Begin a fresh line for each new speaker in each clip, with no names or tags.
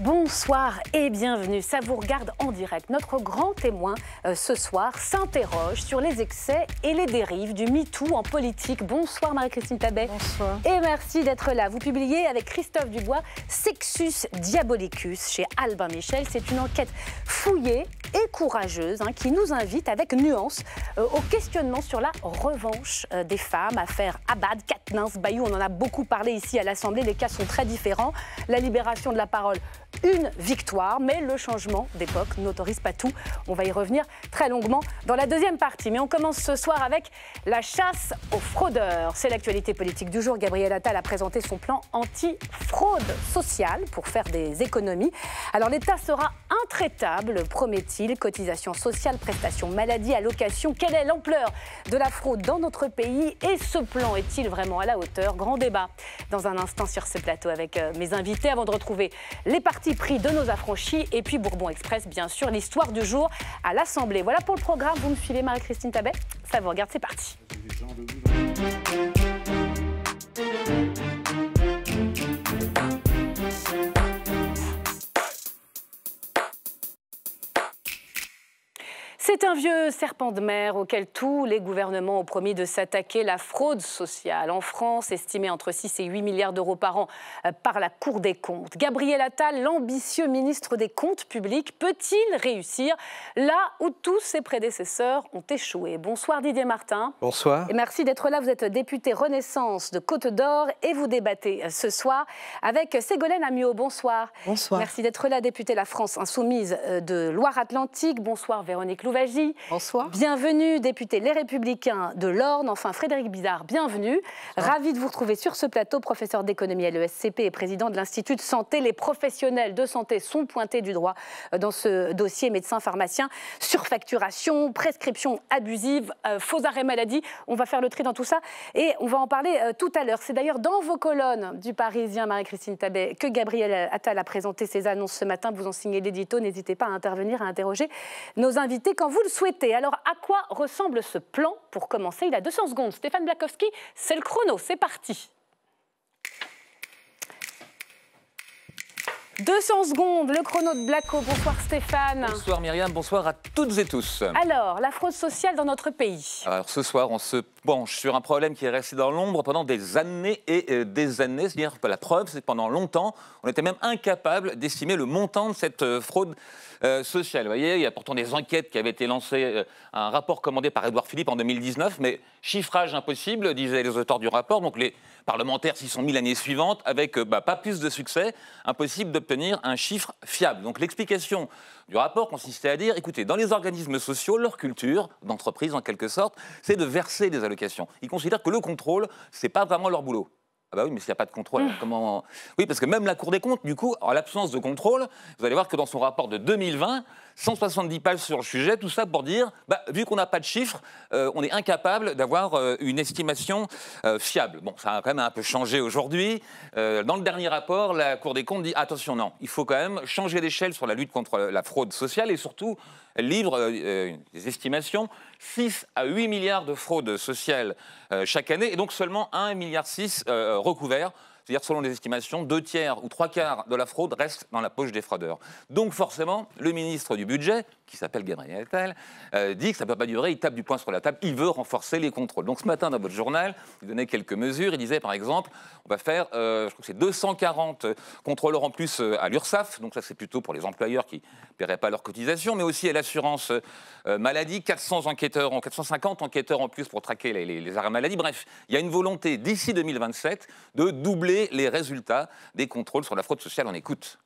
Bonsoir et bienvenue. Ça vous regarde en direct. Notre grand témoin euh, ce soir s'interroge sur les excès et les dérives du MeToo en politique. Bonsoir Marie-Christine Tabet. Bonsoir. Et merci d'être là. Vous publiez avec Christophe Dubois Sexus Diabolicus chez Albin Michel. C'est une enquête fouillée et courageuse hein, qui nous invite avec nuance euh, au questionnement sur la revanche euh, des femmes. Affaire Abad, Katnins, Bayou, on en a beaucoup parlé ici à l'Assemblée. Les cas sont très différents. La libération de la parole une victoire, mais le changement d'époque n'autorise pas tout. On va y revenir très longuement dans la deuxième partie. Mais on commence ce soir avec la chasse aux fraudeurs. C'est l'actualité politique du jour. Gabriel Attal a présenté son plan anti-fraude sociale pour faire des économies. Alors l'État sera intraitable, promet-il. Cotisations sociales, prestations maladie, allocations. Quelle est l'ampleur de la fraude dans notre pays et ce plan est-il vraiment à la hauteur Grand débat dans un instant sur ce plateau avec euh, mes invités avant de retrouver les partis prix de nos affranchis et puis Bourbon Express, bien sûr, l'histoire du jour à l'Assemblée. Voilà pour le programme. Vous me filez Marie-Christine Tabet Ça vous regarde, c'est parti. C'est un vieux serpent de mer auquel tous les gouvernements ont promis de s'attaquer, la fraude sociale en France, estimée entre 6 et 8 milliards d'euros par an euh, par la Cour des comptes. Gabriel Attal, l'ambitieux ministre des Comptes publics, peut-il réussir là où tous ses prédécesseurs ont échoué Bonsoir Didier Martin. Bonsoir. Et merci d'être là. Vous êtes député Renaissance de Côte d'Or et vous débattez euh, ce soir avec Ségolène Amiot. Bonsoir. Bonsoir. Merci d'être là, députée La France Insoumise euh, de Loire-Atlantique. Bonsoir Véronique Louvet. Bonsoir. Bienvenue, député Les Républicains de l'Orne. Enfin, Frédéric Bizarre, bienvenue. Ravi de vous retrouver sur ce plateau, professeur d'économie à l'ESCP et président de l'Institut de santé. Les professionnels de santé sont pointés du droit euh, dans ce dossier médecins, pharmaciens, surfacturation, prescription abusive, euh, faux arrêt maladie. On va faire le tri dans tout ça et on va en parler euh, tout à l'heure. C'est d'ailleurs dans vos colonnes du Parisien, Marie-Christine Tabet, que Gabriel Attal a présenté ses annonces ce matin. Vous en signez l'édito, n'hésitez pas à intervenir, à interroger nos invités quand vous le souhaitez. Alors, à quoi ressemble ce plan Pour commencer, il a 200 secondes. Stéphane Blakowski, c'est le chrono, c'est parti. 200 secondes, le chrono de Blacko. Bonsoir Stéphane.
Bonsoir Myriam, bonsoir à toutes et tous.
Alors, la fraude sociale dans notre pays.
Alors ce soir, on se sur un problème qui est resté dans l'ombre pendant des années et euh, des années. C'est-à-dire la preuve, c'est que pendant longtemps, on était même incapable d'estimer le montant de cette euh, fraude euh, sociale. Vous voyez, il y a pourtant des enquêtes qui avaient été lancées, un rapport commandé par Édouard Philippe en 2019, mais chiffrage impossible, disaient les auteurs du rapport. Donc les parlementaires s'y sont mis l'année suivante avec bah, pas plus de succès, impossible d'obtenir un chiffre fiable. Donc l'explication du rapport consistait à dire, écoutez, dans les organismes sociaux, leur culture, d'entreprise en quelque sorte, c'est de verser des allocations. Ils considèrent que le contrôle, c'est pas vraiment leur boulot. Ah bah oui, mais s'il n'y a pas de contrôle, ah. comment... Oui, parce que même la Cour des comptes, du coup, en l'absence de contrôle, vous allez voir que dans son rapport de 2020, 170 pages sur le sujet, tout ça pour dire, bah, vu qu'on n'a pas de chiffres, euh, on est incapable d'avoir euh, une estimation euh, fiable. Bon, ça a quand même un peu changé aujourd'hui. dans le dernier rapport, la Cour des comptes dit, attention, non, il faut quand même changer d'échelle sur la lutte contre la fraude sociale et surtout livre euh, euh, des estimations 6 à 8 milliards de fraudes sociales euh, chaque année, et donc seulement 1,6 milliard recouverts c'est-à-dire, selon les estimations, deux tiers ou trois quarts de la fraude reste dans la poche des fraudeurs. Donc, forcément, le ministre du Budget, qui s'appelle Gabriel Attal, euh, dit que ça ne peut pas durer, il tape du poing sur la table, il veut renforcer les contrôles. Donc, ce matin, dans votre journal, il donnait quelques mesures. Il disait, par exemple, on va faire, euh, je crois que c'est 240 contrôleurs en plus euh, à l'URSSAF. Donc, ça, c'est plutôt pour les employeurs qui ne paieraient pas leurs cotisations, mais aussi à l'assurance maladie, 400 enquêteurs, 450 enquêteurs en plus pour traquer les, les arrêts maladie. Bref, il y a une volonté d'ici 2027 de doubler les résultats des contrôles sur la fraude sociale. On écoute.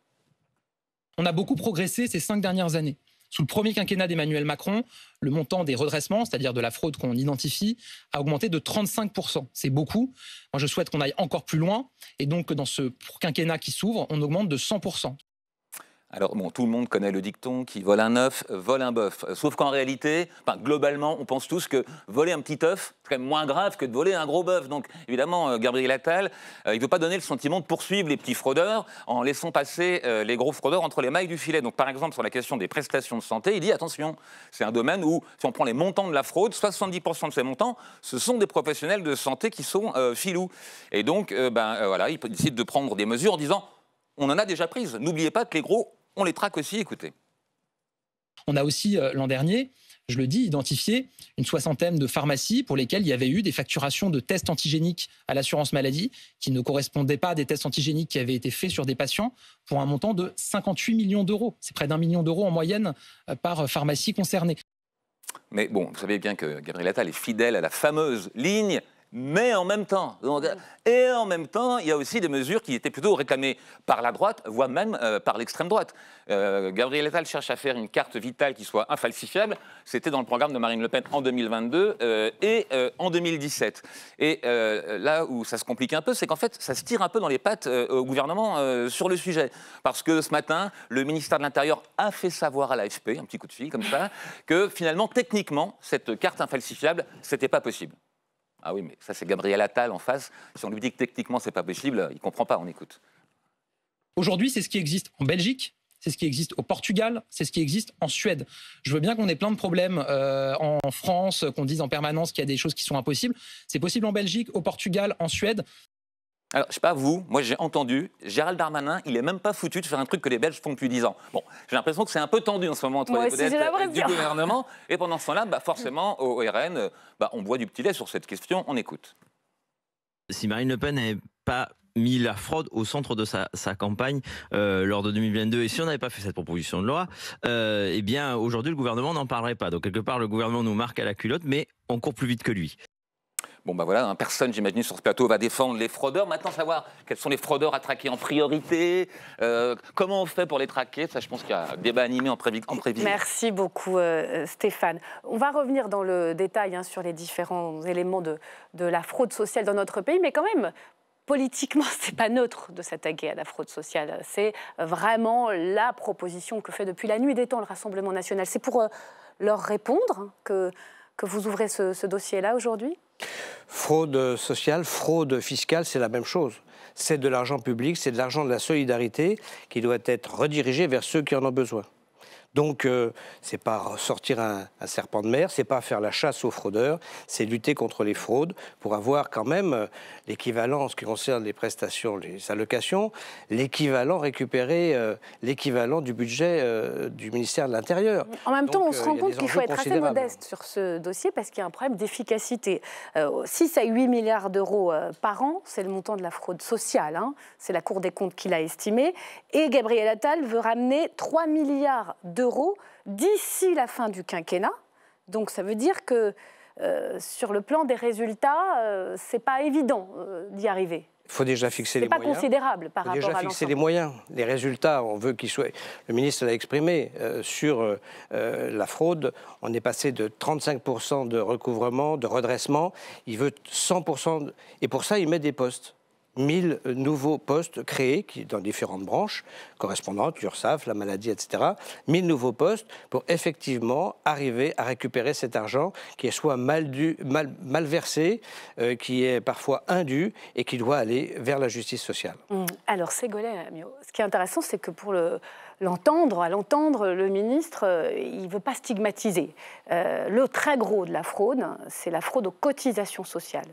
On a beaucoup progressé ces cinq dernières années. Sous le premier quinquennat d'Emmanuel Macron, le montant des redressements, c'est-à-dire de la fraude qu'on identifie, a augmenté de 35%. C'est beaucoup. Moi, je souhaite qu'on aille encore plus loin et donc que dans ce quinquennat qui s'ouvre, on augmente de 100%.
Alors bon, tout le monde connaît le dicton qui vole un œuf, vole un bœuf. Euh, sauf qu'en réalité, globalement, on pense tous que voler un petit œuf, c'est moins grave que de voler un gros bœuf. Donc évidemment, euh, Gabriel Attal, euh, il ne veut pas donner le sentiment de poursuivre les petits fraudeurs en laissant passer les gros fraudeurs entre les mailles du filet. Donc par exemple, sur la question des prestations de santé, il dit attention, c'est un domaine où, si on prend les montants de la fraude, 70% de ces montants, ce sont des professionnels de santé qui sont filous. Et donc, ben, voilà, il décide de prendre des mesures en disant on en a déjà prises. N'oubliez pas que les gros on les traque aussi, écoutez.
On a aussi, euh, l'an dernier, je le dis, identifié une soixantaine de pharmacies pour lesquelles il y avait eu des facturations de tests antigéniques à l'assurance maladie qui ne correspondaient pas à des tests antigéniques qui avaient été faits sur des patients pour un montant de 58 millions d'euros. C'est près d'un million d'euros en moyenne euh, par euh, pharmacie concernée.
Mais bon, vous savez bien que Gabriel Attal est fidèle à la fameuse ligne
mais en même
temps. et en même temps, il y a aussi des mesures qui étaient plutôt réclamées par la droite, voire même euh, par l'extrême droite. Euh, Gabriel Attal cherche à faire une carte vitale qui soit infalsifiable. C'était dans le programme de Marine Le Pen en 2022 euh, et en 2017. Et là où ça se complique un peu, c'est qu'en fait, ça se tire un peu dans les pattes au gouvernement sur le sujet. Parce que ce matin, le ministère de l'Intérieur a fait savoir à l'AFP, un petit coup de fil comme ça, que finalement, techniquement, cette carte infalsifiable, n'était pas possible. Ah oui, mais ça c'est Gabriel Attal en face. Si on lui dit que techniquement c'est pas possible, il comprend pas, on écoute.
Aujourd'hui, c'est ce qui existe en Belgique, c'est ce qui existe au Portugal, c'est ce qui existe en Suède. Je veux bien qu'on ait plein de problèmes euh, en France, qu'on dise en permanence qu'il y a des choses qui sont impossibles. C'est possible en Belgique, au Portugal, en Suède.
Alors, je sais pas vous, moi j'ai entendu, Gérald Darmanin, il est même pas foutu de faire un truc que les Belges font depuis 10 ans. Bon, j'ai l'impression que c'est un peu tendu en ce moment entre les et du gouvernement. Et pendant ce temps-là, bah, forcément, au RN, bah, on boit du petit lait sur cette question, on écoute.
Si Marine Le Pen n'avait pas mis la fraude au centre de sa, campagne euh, lors de 2022. Et si on n'avait pas fait cette proposition de loi, euh, eh bien aujourd'hui le gouvernement n'en parlerait pas. Donc quelque part le gouvernement nous marque à la culotte, mais on court plus vite que lui. Bon, ben voilà, hein, personne, j'imagine,
sur ce plateau va défendre les fraudeurs. Maintenant, savoir quels sont les fraudeurs à traquer en priorité, euh, comment on fait pour les traquer, ça, je pense qu'il y a un débat animé en, prévision.
Merci beaucoup, euh, Stéphane. On va revenir dans le détail hein, sur les différents éléments de, de la fraude sociale dans notre pays, mais quand même, politiquement, c'est pas neutre de s'attaquer à la fraude sociale. C'est vraiment la proposition que fait depuis la nuit des temps le Rassemblement national. C'est pour euh, leur répondre que que vous ouvrez ce, ce dossier-là aujourd'hui
Fraude sociale, fraude fiscale, c'est la même chose. C'est de l'argent public, c'est de l'argent de la solidarité qui doit être redirigé vers ceux qui en ont besoin. Donc, euh, c'est pas sortir un, serpent de mer, c'est pas faire la chasse aux fraudeurs, c'est lutter contre les fraudes pour avoir quand même euh, l'équivalent en ce qui concerne les prestations, les allocations, l'équivalent récupéré, euh, l'équivalent du budget du ministère de l'Intérieur. En même temps, on se rend compte qu'il faut être assez modeste
sur ce dossier parce qu'il y a un problème d'efficacité. 6 à 8 milliards d'euros par an, c'est le montant de la fraude sociale. Hein. C'est la Cour des comptes qui l'a estimé. Et Gabriel Attal veut ramener 3 milliards d'euros d'euros d'ici la fin du quinquennat. Donc ça veut dire que euh, sur le plan des résultats, euh, c'est pas évident euh, d'y arriver.
Il faut déjà fixer les moyens. Il faut déjà fixer les moyens. Les résultats, on veut qu'ils soient... Le ministre l'a exprimé, sur la fraude, on est passé de 35% de recouvrement, de redressement, il veut 100%... Et pour ça, il met des postes. 1000 nouveaux postes créés dans différentes branches correspondantes, l'URSSAF, la maladie, etc. 1000 nouveaux postes pour effectivement arriver à récupérer cet argent qui est soit mal, versé, euh, qui est parfois indu et qui doit aller vers la justice sociale.
Mmh. Alors, Ségolène ce qui est intéressant, c'est que pour l'entendre, à l'entendre, le ministre, euh, il ne veut pas stigmatiser. Euh, le très gros de la fraude, c'est la fraude aux cotisations sociales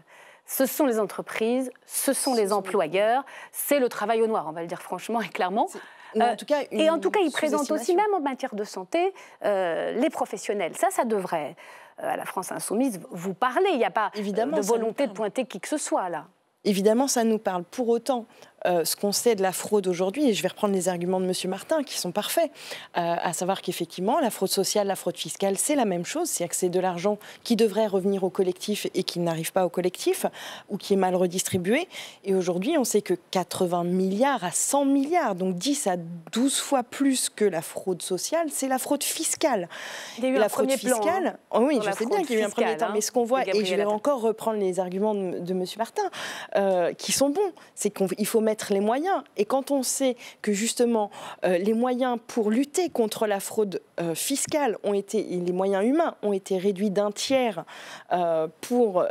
ce sont les entreprises, ce sont les employeurs, c'est le travail au noir, on va le dire franchement et clairement. Euh, et en tout cas, ils présentent aussi, même en matière de santé, euh, les professionnels. Ça, ça devrait, euh, à la France insoumise, vous parler. Il n'y a pas de volonté de pointer qui que ce soit,
là. Évidemment, ça nous parle. Pour autant, euh, ce qu'on sait de la fraude aujourd'hui, et je vais reprendre les arguments de M. Martin qui sont parfaits, euh, à savoir qu'effectivement, la fraude sociale, la fraude fiscale, c'est la même chose, c'est-à-dire que c'est de l'argent qui devrait revenir au collectif et qui n'arrive pas au collectif, ou qui est mal redistribué. Et aujourd'hui, on sait que 80 milliards à 100 milliards, donc 10 à 12 fois plus que la fraude sociale, c'est la fraude fiscale. la fraude fiscale, hein, oh oui, je sais bien qu'il y a eu un premier temps, mais ce hein, qu'on voit, et je vais encore reprendre les arguments de, de M. Martin, euh, qui sont bons, c'est qu'il faut les moyens. Et quand on sait que justement euh, les moyens pour lutter contre la fraude euh, fiscale ont été, les moyens humains ont été réduits d'un tiers euh, pour,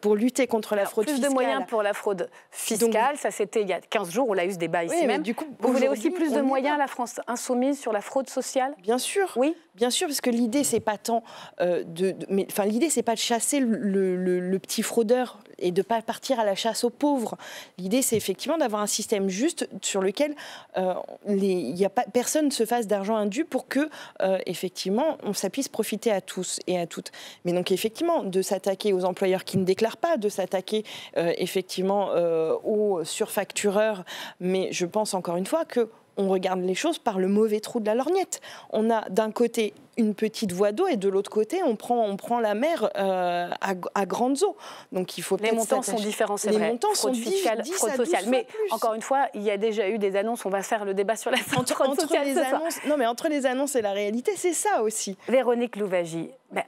pour lutter contre la fraude fiscale. Plus de moyens
pour la fraude fiscale, ça c'était il y a 15 jours, on l'a eu ce débat ici même. Du coup, Vous voulez aussi plus de moyens à la France insoumise sur la fraude sociale Bien sûr. Oui. Bien sûr, parce que l'idée c'est pas tant
de, mais enfin l'idée c'est pas de chasser le, le petit fraudeur et de pas partir à la chasse aux pauvres. L'idée c'est effectivement d'avoir un système juste sur lequel euh, a pas, personne ne se fasse d'argent indu pour que, euh, effectivement, on, ça puisse profiter à tous et à toutes. Mais donc, effectivement, de s'attaquer aux employeurs qui ne déclarent pas, de s'attaquer, euh, effectivement, euh, aux surfactureurs. Mais je pense encore une fois que on regarde les choses par le mauvais trou de la lorgnette. On a d'un côté une petite voie d'eau et de l'autre côté,
on prend, on prend la mer euh, à, grandes eaux. Donc il faut Les montants sont différents, c'est vrai. Les montants sont différents, Mais encore une fois, il y a déjà eu des annonces. On va faire le débat sur la entre, entre Les annonces, non, mais entre les annonces et la réalité, c'est ça aussi. Véronique Louvagie, ben,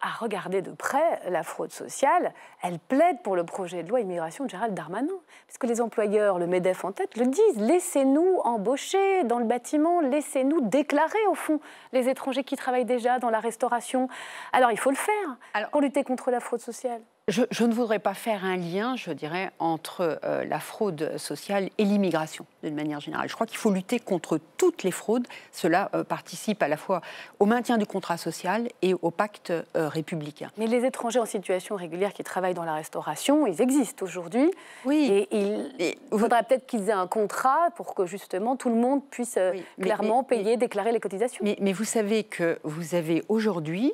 à, regarder de près la fraude sociale, elle plaide pour le projet de loi immigration de Gérald Darmanin. Parce que les employeurs, le MEDEF en tête, le disent. Laissez-nous embaucher dans le bâtiment, laissez-nous déclarer, au fond, les étrangers qui travaillent déjà dans la restauration. Alors, il faut le faire pour lutter contre la fraude sociale
je, ne voudrais pas faire un lien, je dirais, entre euh, la fraude sociale et l'immigration, d'une manière générale. Je crois qu'il faut lutter contre toutes les fraudes. Cela euh, participe à la fois au maintien du contrat social et au pacte euh, républicain.
Mais les étrangers en situation régulière qui travaillent dans la restauration, ils existent aujourd'hui. Oui. Et il faudrait peut-être qu'ils aient un contrat pour que justement tout le monde puisse clairement payer, déclarer les cotisations.
mais vous savez que vous avez aujourd'hui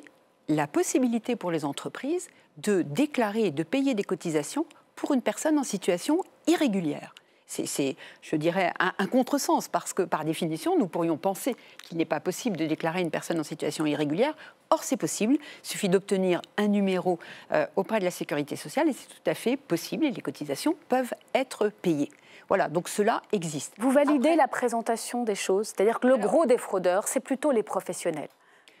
la possibilité pour les entreprises de déclarer et de payer des cotisations pour une personne en situation irrégulière. C'est, je dirais, un, contresens, parce que par définition, nous pourrions penser qu'il n'est pas possible de déclarer une personne en situation irrégulière. Or, c'est possible. Il suffit d'obtenir un numéro euh, auprès de la Sécurité sociale et c'est tout à fait possible et les cotisations peuvent être payées. Voilà, donc cela existe.
Vous validez la présentation des choses, c'est-à-dire que le gros des fraudeurs, c'est plutôt les professionnels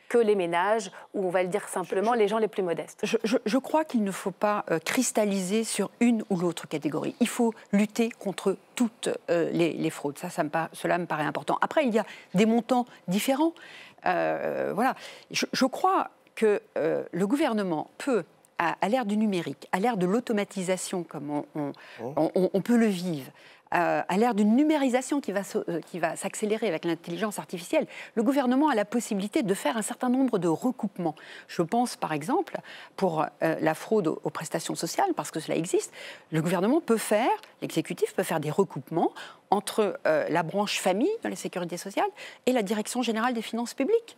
que les ménages, ou on va le dire simplement, les gens les plus modestes
Je, crois qu'il ne faut pas euh, cristalliser sur une ou l'autre catégorie. Il faut lutter contre toutes euh, les, fraudes. Ça, cela me paraît important. Après, il y a des montants différents. Euh, voilà. Je, crois que le gouvernement peut à, l'ère du numérique, à l'ère de l'automatisation, comme on, oh. peut le vivre, euh, à l'ère d'une numérisation qui va, euh, qui va s'accélérer avec l'intelligence artificielle, le gouvernement a la possibilité de faire un certain nombre de recoupements. Je pense par exemple pour euh, la fraude aux, prestations sociales, parce que cela existe, le gouvernement peut faire, l'exécutif peut faire des recoupements entre la branche famille de la sécurité sociale et la direction générale des finances publiques.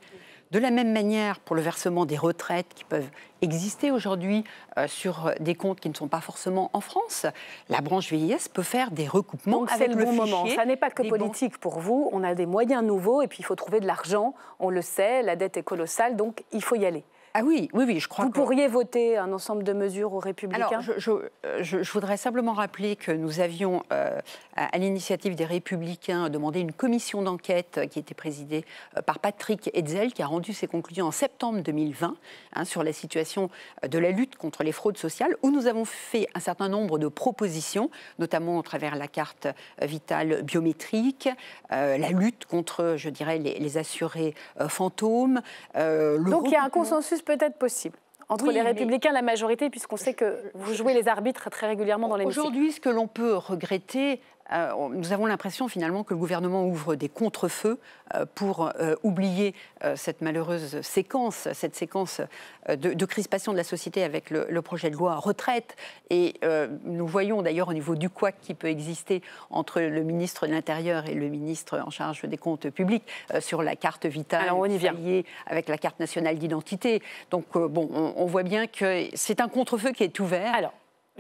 De la même manière, pour le versement des retraites qui peuvent exister aujourd'hui euh, sur euh, des comptes qui ne sont pas forcément en France, la branche vieillesse peut faire des recoupements avec le, le bon moment. Ça n'est
pas que politique pour vous. On a des moyens nouveaux et puis il faut trouver de l'argent. On le sait, la dette est colossale, donc il faut y aller. Ah oui, oui, oui, je crois Vous pourriez voter un ensemble de mesures aux Républicains Alors, je, euh, voudrais simplement
rappeler que nous avions, euh, à l'initiative des Républicains, demandé une commission d'enquête euh, qui était présidée par Patrick Hetzel, qui a rendu ses conclusions en septembre 2020 hein, sur la situation de la lutte contre les fraudes sociales, où nous avons fait un certain nombre de propositions, notamment au travers la carte vitale biométrique, la lutte contre, je dirais, les, assurés fantômes. Donc il y a un consensus peut-être
possible entre les républicains la majorité, puisqu'on sait que vous jouez les arbitres très régulièrement dans les Aujourd'hui,
ce que l'on peut regretter euh, nous avons l'impression finalement que le gouvernement ouvre des contre euh, pour euh, oublier cette malheureuse séquence, cette séquence de, crispation de la société avec le, projet de loi retraite. Et nous voyons d'ailleurs au niveau du quoi qui peut exister entre le ministre de l'Intérieur et le ministre en charge des comptes publics sur la carte vitale liée avec la carte nationale d'identité. Donc
bon, on, voit bien que c'est un contre qui est ouvert.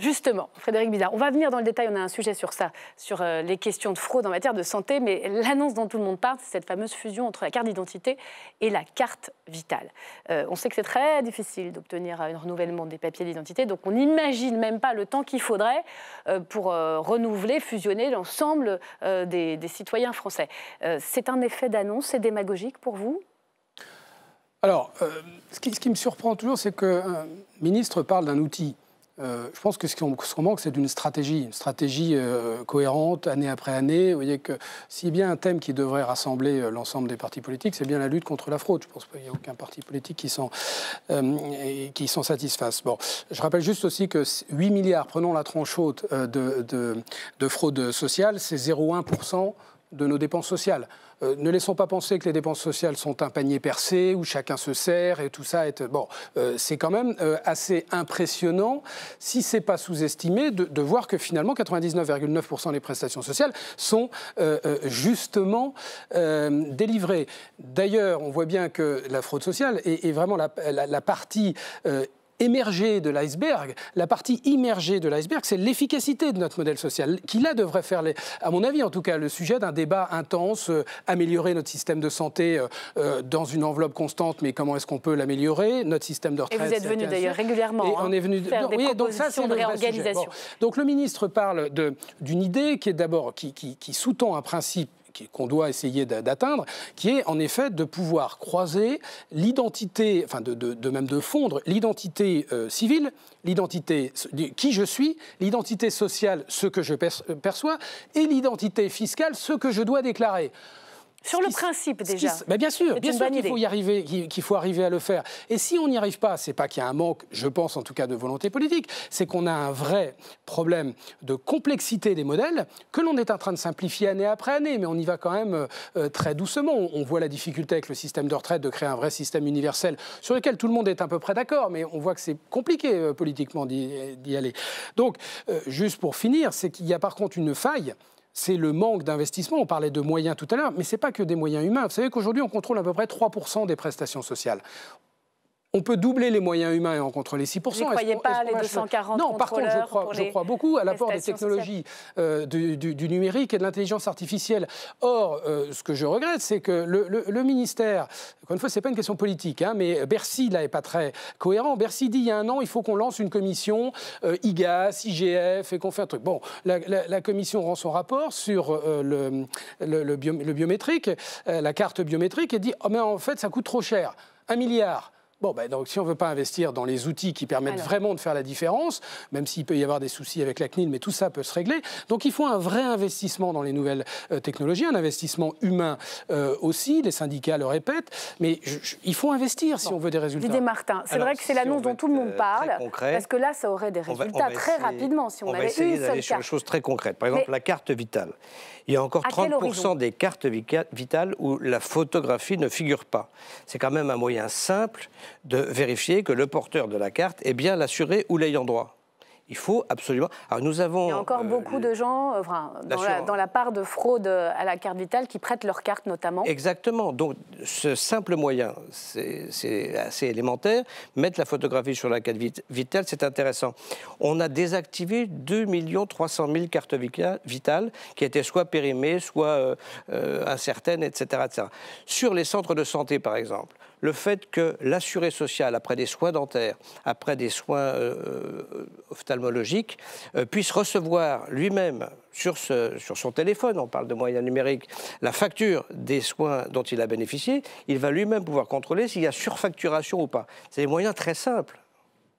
Justement, Frédéric Bidard, on va venir dans le détail, on a un sujet sur ça, sur euh, les questions de fraude en matière de santé, mais l'annonce dont tout le monde parle, c'est cette fameuse fusion entre la carte d'identité et la carte vitale. Euh, on sait que c'est très difficile d'obtenir euh, un renouvellement des papiers d'identité, donc on n'imagine même pas le temps qu'il faudrait pour renouveler, fusionner l'ensemble des, citoyens français. c'est un effet d'annonce, c'est démagogique pour vous
alors, ce, qui, ce, qui, me surprend toujours, c'est qu'un ministre parle d'un outil euh, je pense que ce qu'on manque, c'est d'une stratégie, une stratégie euh, cohérente, année après année. Vous voyez que s'il bien un thème qui devrait rassembler euh, l'ensemble des partis politiques, c'est bien la lutte contre la fraude. Je pense qu'il n'y a aucun parti politique qui s'en satisfasse. Bon, je rappelle juste aussi que 8 milliards, prenons la tranche haute de, de fraude sociale, c'est 0,1% de nos dépenses sociales. Euh, ne laissons pas penser que les dépenses sociales sont un panier percé où chacun se sert et tout ça est euh, bon. Euh, c'est quand même assez impressionnant, si c'est pas sous-estimé, de, voir que finalement 99,9% des prestations sociales sont justement délivrées. D'ailleurs, on voit bien que la fraude sociale est, vraiment la partie émergée de l'iceberg, la partie immergée de l'iceberg, c'est l'efficacité de notre modèle social, qui là devrait faire, les, à mon avis en tout cas, le sujet d'un débat intense, euh, améliorer notre système de santé euh, euh, dans une enveloppe constante, mais comment est-ce qu'on peut l'améliorer, notre système de retraite. Et vous êtes venu d'ailleurs régulièrement. on hein, est venu faire des oui, donc ça, c'est une réorganisation. donc le ministre parle d'une idée qui est d'abord qui, qui, qui sous-tend un principe qu'on doit essayer d'atteindre, qui est en effet de pouvoir croiser l'identité, enfin de, même de fondre l'identité euh, civile, l'identité qui je suis, l'identité sociale, ce que je euh, perçois, et l'identité fiscale, ce que je dois déclarer.
Sur le principe déjà. bien sûr, bien qu'il faut y
arriver, qu'il faut arriver à le faire. Et si on n'y arrive pas, c'est pas qu'il y a un manque, je pense en tout cas de volonté politique, c'est qu'on a un vrai problème de complexité des modèles que l'on est en train de simplifier année après année, mais on y va quand même euh, euh, très doucement. On voit la difficulté avec le système de retraite de créer un vrai système universel sur lequel tout le monde est à peu près d'accord, mais on voit que c'est compliqué euh, politiquement d'y aller. Donc, juste pour finir, c'est qu'il y a par contre une faille c'est le manque d'investissement. On parlait de moyens tout à l'heure, mais ce n'est pas que des moyens humains. Vous savez qu'aujourd'hui, on contrôle à peu près 3% des prestations sociales on peut doubler les moyens humains et en contrôler 6 Vous ne croyez pas les 240 Non, par contre, je crois, beaucoup à l'apport des technologies euh, du, numérique et de l'intelligence artificielle. Or, euh, ce que je regrette, c'est que le, ministère, encore une fois, ce n'est pas une question politique, hein, mais Bercy, là, n'est pas très cohérent. Bercy dit, il y a un an, il faut qu'on lance une commission euh, IGAS, IGF, et qu'on fait un truc. Bon, la, commission rend son rapport sur le, le, biométrique, la carte biométrique, et dit, oh, mais en fait, ça coûte trop cher. Un milliard. Bon, ben donc si on ne veut pas investir dans les outils qui permettent vraiment de faire la différence, même s'il peut y avoir des soucis avec la CNIL, mais tout ça peut se régler. Donc il faut un vrai investissement dans les nouvelles euh, technologies, un investissement humain euh, aussi, les syndicats le répètent, mais il faut investir si on veut des résultats. Didier Martin, c'est vrai que c'est
l'annonce dont tout le monde euh, parle, parce que là, ça aurait des résultats très rapidement si on, avait une seule carte. des
choses très concrètes. Par exemple, la carte vitale il y a encore 30% des cartes vitales où la photographie ne figure pas. C'est quand même un moyen simple de vérifier que le porteur de la carte est bien l'assuré ou l'ayant droit. Il faut absolument. nous avons. Il y a
encore euh, beaucoup de gens, euh, dans, la, part de fraude à la carte vitale, qui prêtent leur carte
notamment. Exactement. Donc ce simple moyen, c'est assez élémentaire. Mettre la photographie sur la carte vitale, c'est intéressant. On a désactivé 2 300 000 cartes vitales qui étaient soit périmées, soit euh, incertaines, etc., etc. Sur les centres de santé, par exemple, le fait que l'assuré social, après des soins dentaires, après des soins euh, euh, ophtalmologiques, euh, puisse recevoir lui-même sur, sur son téléphone, on parle de moyens numériques, la facture des soins dont il a bénéficié, il va lui-même pouvoir contrôler s'il y a surfacturation ou pas. C'est des moyens très simples.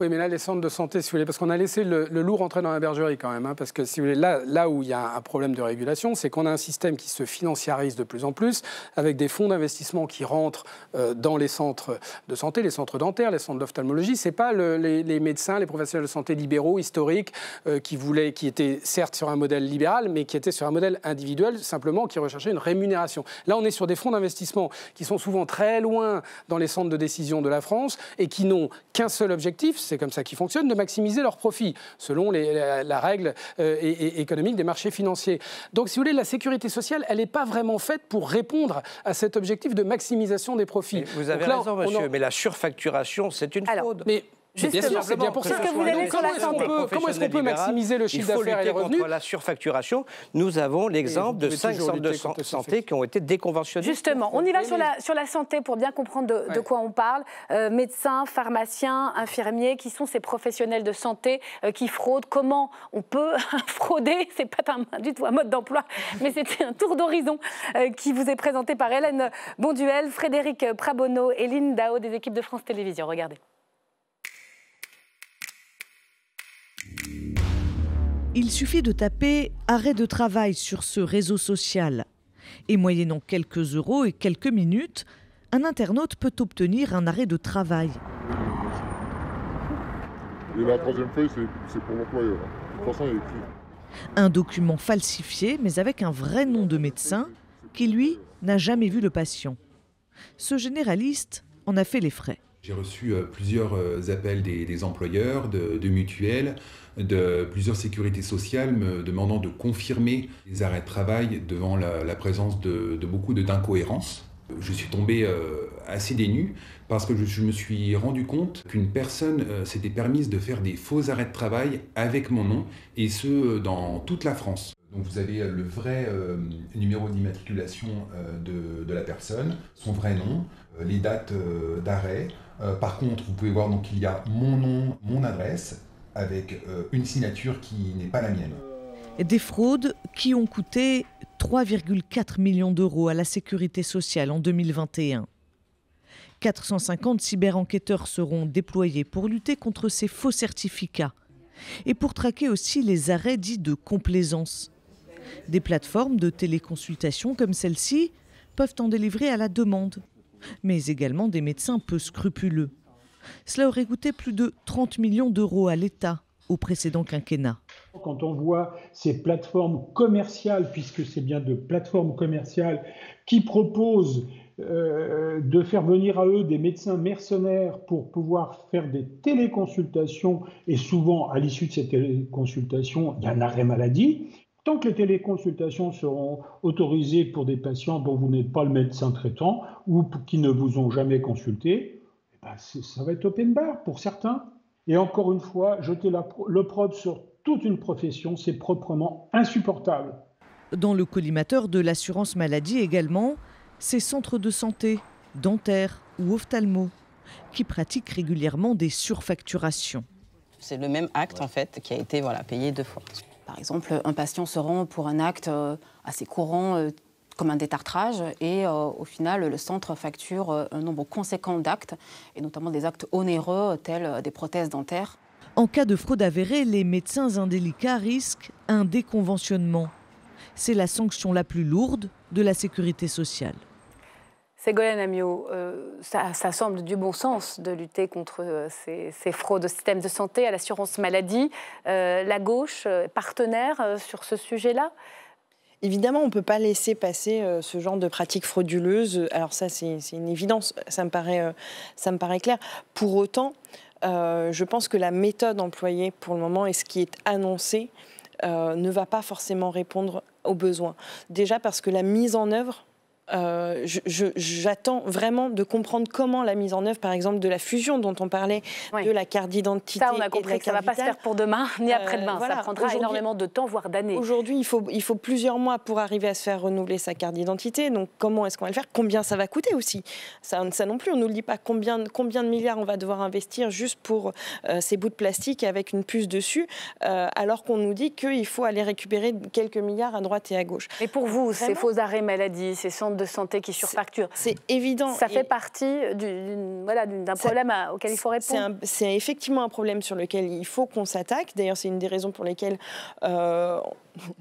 Oui, mais là, les centres de santé, si vous voulez, parce qu'on a laissé le, lourd entrer dans la bergerie quand même, hein, parce que
si vous voulez, là, là où il y a un problème de régulation, c'est qu'on a un système qui se financiarise de plus en plus, avec des fonds d'investissement qui rentrent euh, dans les centres de santé, les centres dentaires, les centres d'ophtalmologie. C'est pas les, les, médecins, les professionnels de santé libéraux, historiques, euh, qui voulaient, qui étaient certes sur un modèle libéral, mais qui étaient sur un modèle individuel, simplement qui recherchaient une rémunération. Là, on est sur des fonds d'investissement qui sont souvent très loin dans les centres de décision de la France et qui n'ont qu'un seul objectif, c'est comme ça qu'ils fonctionne, de maximiser leurs profits, selon la, règle euh, économique des marchés financiers. Donc, si vous voulez, la sécurité sociale, elle n'est pas vraiment faite pour répondre à cet objectif de maximisation des profits. vous avez raison, monsieur,
mais la surfacturation, c'est une fraude c'est bien pour ça. Que vous allez comment est-ce qu'on peut, peut maximiser le chiffre d'affaires et les revenus contre la surfacturation. Nous avons l'exemple de cinq centres de santé qui ont été déconventionnés. Justement, on y va sur la,
sur la santé pour bien comprendre de, quoi on parle. Euh, médecins, pharmaciens, infirmiers, qui sont ces professionnels de santé euh, qui fraudent Comment on peut frauder C'est pas du tout un mode d'emploi, mais c'était un tour d'horizon euh, qui vous est présenté par Hélène Bonduel, Frédéric Prabono et Lynn Dao des équipes de France Télévisions. Regardez.
Il suffit de taper arrêt de travail sur ce réseau social et moyennant quelques euros et quelques minutes, un internaute peut obtenir un arrêt de travail.
la troisième feuille, c'est pour l'employeur. De toute façon, il
Un document falsifié, mais avec un vrai nom de médecin, qui lui n'a jamais vu le patient. Ce généraliste en a fait les frais.
J'ai reçu euh, plusieurs euh, appels des, employeurs, de, mutuelles, de plusieurs sécurités sociales me demandant de confirmer les arrêts de travail devant la, présence de, de beaucoup d'incohérences. Je suis tombé euh, assez dénu parce que je, me suis rendu compte qu'une personne s'était permise de faire des faux arrêts de travail avec mon nom et ce dans toute la France. Donc vous avez euh, le vrai euh, numéro d'immatriculation euh, de, la personne, son vrai nom, les dates d'arrêt. par contre, vous pouvez voir donc y a mon nom, mon adresse, avec une signature qui n'est pas la mienne.
Des fraudes qui ont coûté 3,4 millions d'euros à la sécurité sociale en 2021. 450 cyber-enquêteurs seront déployés pour lutter contre ces faux certificats et pour traquer aussi les arrêts dits de complaisance. Des plateformes de téléconsultation comme celle-ci peuvent en délivrer à la demande, mais également des médecins peu scrupuleux. Cela aurait coûté plus de 30 millions d'euros à l'État au précédent quinquennat.
Quand on voit
ces plateformes commerciales, puisque c'est bien de plateformes commerciales qui proposent euh, de faire venir à eux des médecins mercenaires pour pouvoir faire des téléconsultations, et souvent à l'issue de ces téléconsultations, il y a un arrêt maladie, Tant que les téléconsultations seront autorisées pour des patients dont vous n'êtes pas le médecin traitant ou qui ne vous ont jamais consulté, eh ben, ça va être open bar
pour certains. Et encore une fois, jeter l'opprobre sur toute une profession, c'est proprement insupportable. Dans le collimateur de l'assurance maladie également, ces centres de santé, dentaires ou ophtalmo, qui pratiquent régulièrement des surfacturations.
C'est le même acte en fait qui a été voilà, payé deux fois. Par
exemple, un patient se rend pour un acte euh, assez courant euh, comme un détartrage et euh, au final le centre facture un nombre conséquent d'actes et notamment des actes onéreux tels des prothèses dentaires.
En cas de fraude avérée, les médecins indélicats risquent un déconventionnement. C'est la sanction la plus lourde de la sécurité sociale.
Ségolène Amio, euh, ça, semble du bon sens de lutter contre euh, ces, fraudes au système de santé, à l'assurance maladie. Euh, la gauche, partenaire sur ce sujet-là
Évidemment, on ne peut pas laisser passer ce genre de pratiques frauduleuses. Alors ça, c'est une évidence, ça me paraît, ça me paraît clair. Pour autant, je pense que la méthode employée pour le moment et ce qui est annoncé ne va pas forcément répondre aux besoins. Déjà parce que la mise en œuvre euh, j'attends vraiment de comprendre comment la mise en œuvre, par exemple, de la fusion dont on parlait, de la carte d'identité. Ça, on a compris que ça ne va pas se faire pour demain ni euh, après-demain. Ça prendra énormément de temps, voire d'années. Aujourd'hui, il faut, il faut plusieurs mois pour arriver à se faire renouveler sa carte d'identité. Donc, comment est-ce qu'on va le faire Combien ça va coûter aussi ça, ça non plus, on ne nous le dit pas. Combien, combien de milliards on va devoir investir juste pour euh, ces bouts de plastique avec une puce dessus, alors qu'on nous dit qu'il faut aller
récupérer quelques milliards à droite et à gauche. Et pour vous, ces faux arrêts maladie, ces sans de santé qui surfacturent. C'est évident. Ça fait partie d'un problème auquel il faut répondre.
C'est effectivement un problème sur lequel il faut qu'on s'attaque. D'ailleurs, c'est une des raisons pour lesquelles euh,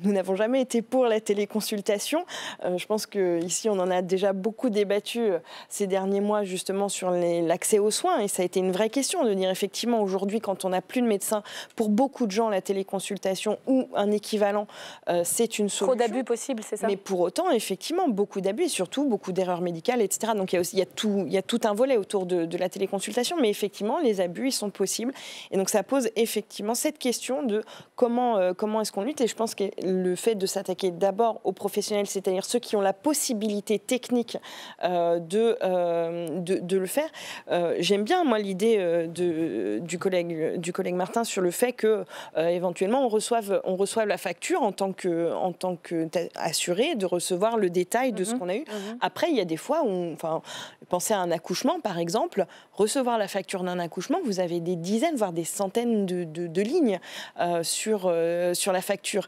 nous n'avons jamais été pour la téléconsultation. Euh, je pense qu'ici, on en a déjà beaucoup débattu euh, ces derniers mois, justement, sur l'accès aux soins. Et ça a été une vraie question de dire, effectivement, aujourd'hui, quand on n'a plus de médecins, pour beaucoup de gens, la téléconsultation ou un équivalent, euh, c'est une solution. Trop d'abus possible, c'est ça Mais pour autant, effectivement, beaucoup d'abus et surtout beaucoup d'erreurs médicales, etc. Donc il y a, aussi, tout, il tout un volet autour de, la téléconsultation. Mais effectivement, les abus, ils sont possibles. Et donc ça pose effectivement cette question de comment, comment est-ce qu'on lutte. Et je pense le fait de s'attaquer d'abord aux professionnels, c'est-à-dire ceux qui ont la possibilité technique euh, euh, de, de, le faire. Euh, j'aime bien, moi, l'idée du, collègue, du collègue Martin sur le fait que, éventuellement, on reçoive, on reçoive la facture en tant que, en tant que assuré, de recevoir le détail de ce mhm. qu'on a eu. Mhm. Après, il y a des fois où, enfin, pensez à un accouchement, par exemple, recevoir la facture d'un accouchement, vous avez des dizaines, voire des centaines de, lignes sur, sur la facture.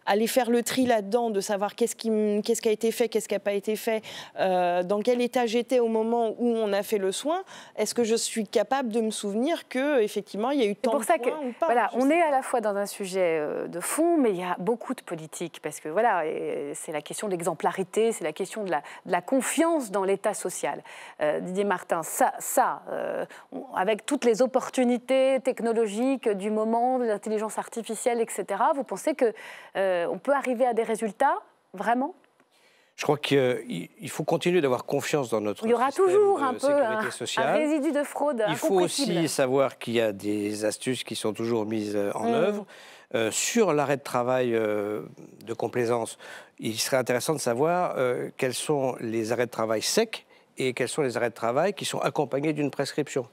aller faire le tri là-dedans, de savoir qu'est-ce qui, qu'est-ce qui a été fait, qu'est-ce qui n'a pas été fait, euh, dans quel état j'étais au moment où on a fait le soin, est-ce que je suis capable de me souvenir que effectivement il y a eu tant pour de ça que, ou
pas, Voilà, on est à la fois dans un sujet euh, de fond, mais il y a beaucoup de politique parce que voilà, c'est la question de l'exemplarité, c'est la question de la, la confiance dans l'État social. Euh, Didier Martin, ça, ça, avec toutes les opportunités technologiques du moment, de l'intelligence artificielle, etc. Vous pensez que euh, on peut arriver à des résultats, vraiment
je crois qu'il euh, faut continuer d'avoir confiance dans notre Il
y aura toujours un peu un, résidu de fraude. Il faut aussi
savoir qu'il y a des astuces qui sont toujours mises euh, en mm. œuvre. sur l'arrêt de travail de complaisance, il serait intéressant de savoir quels sont les arrêts de travail secs et quels sont les arrêts de travail qui sont accompagnés d'une prescription.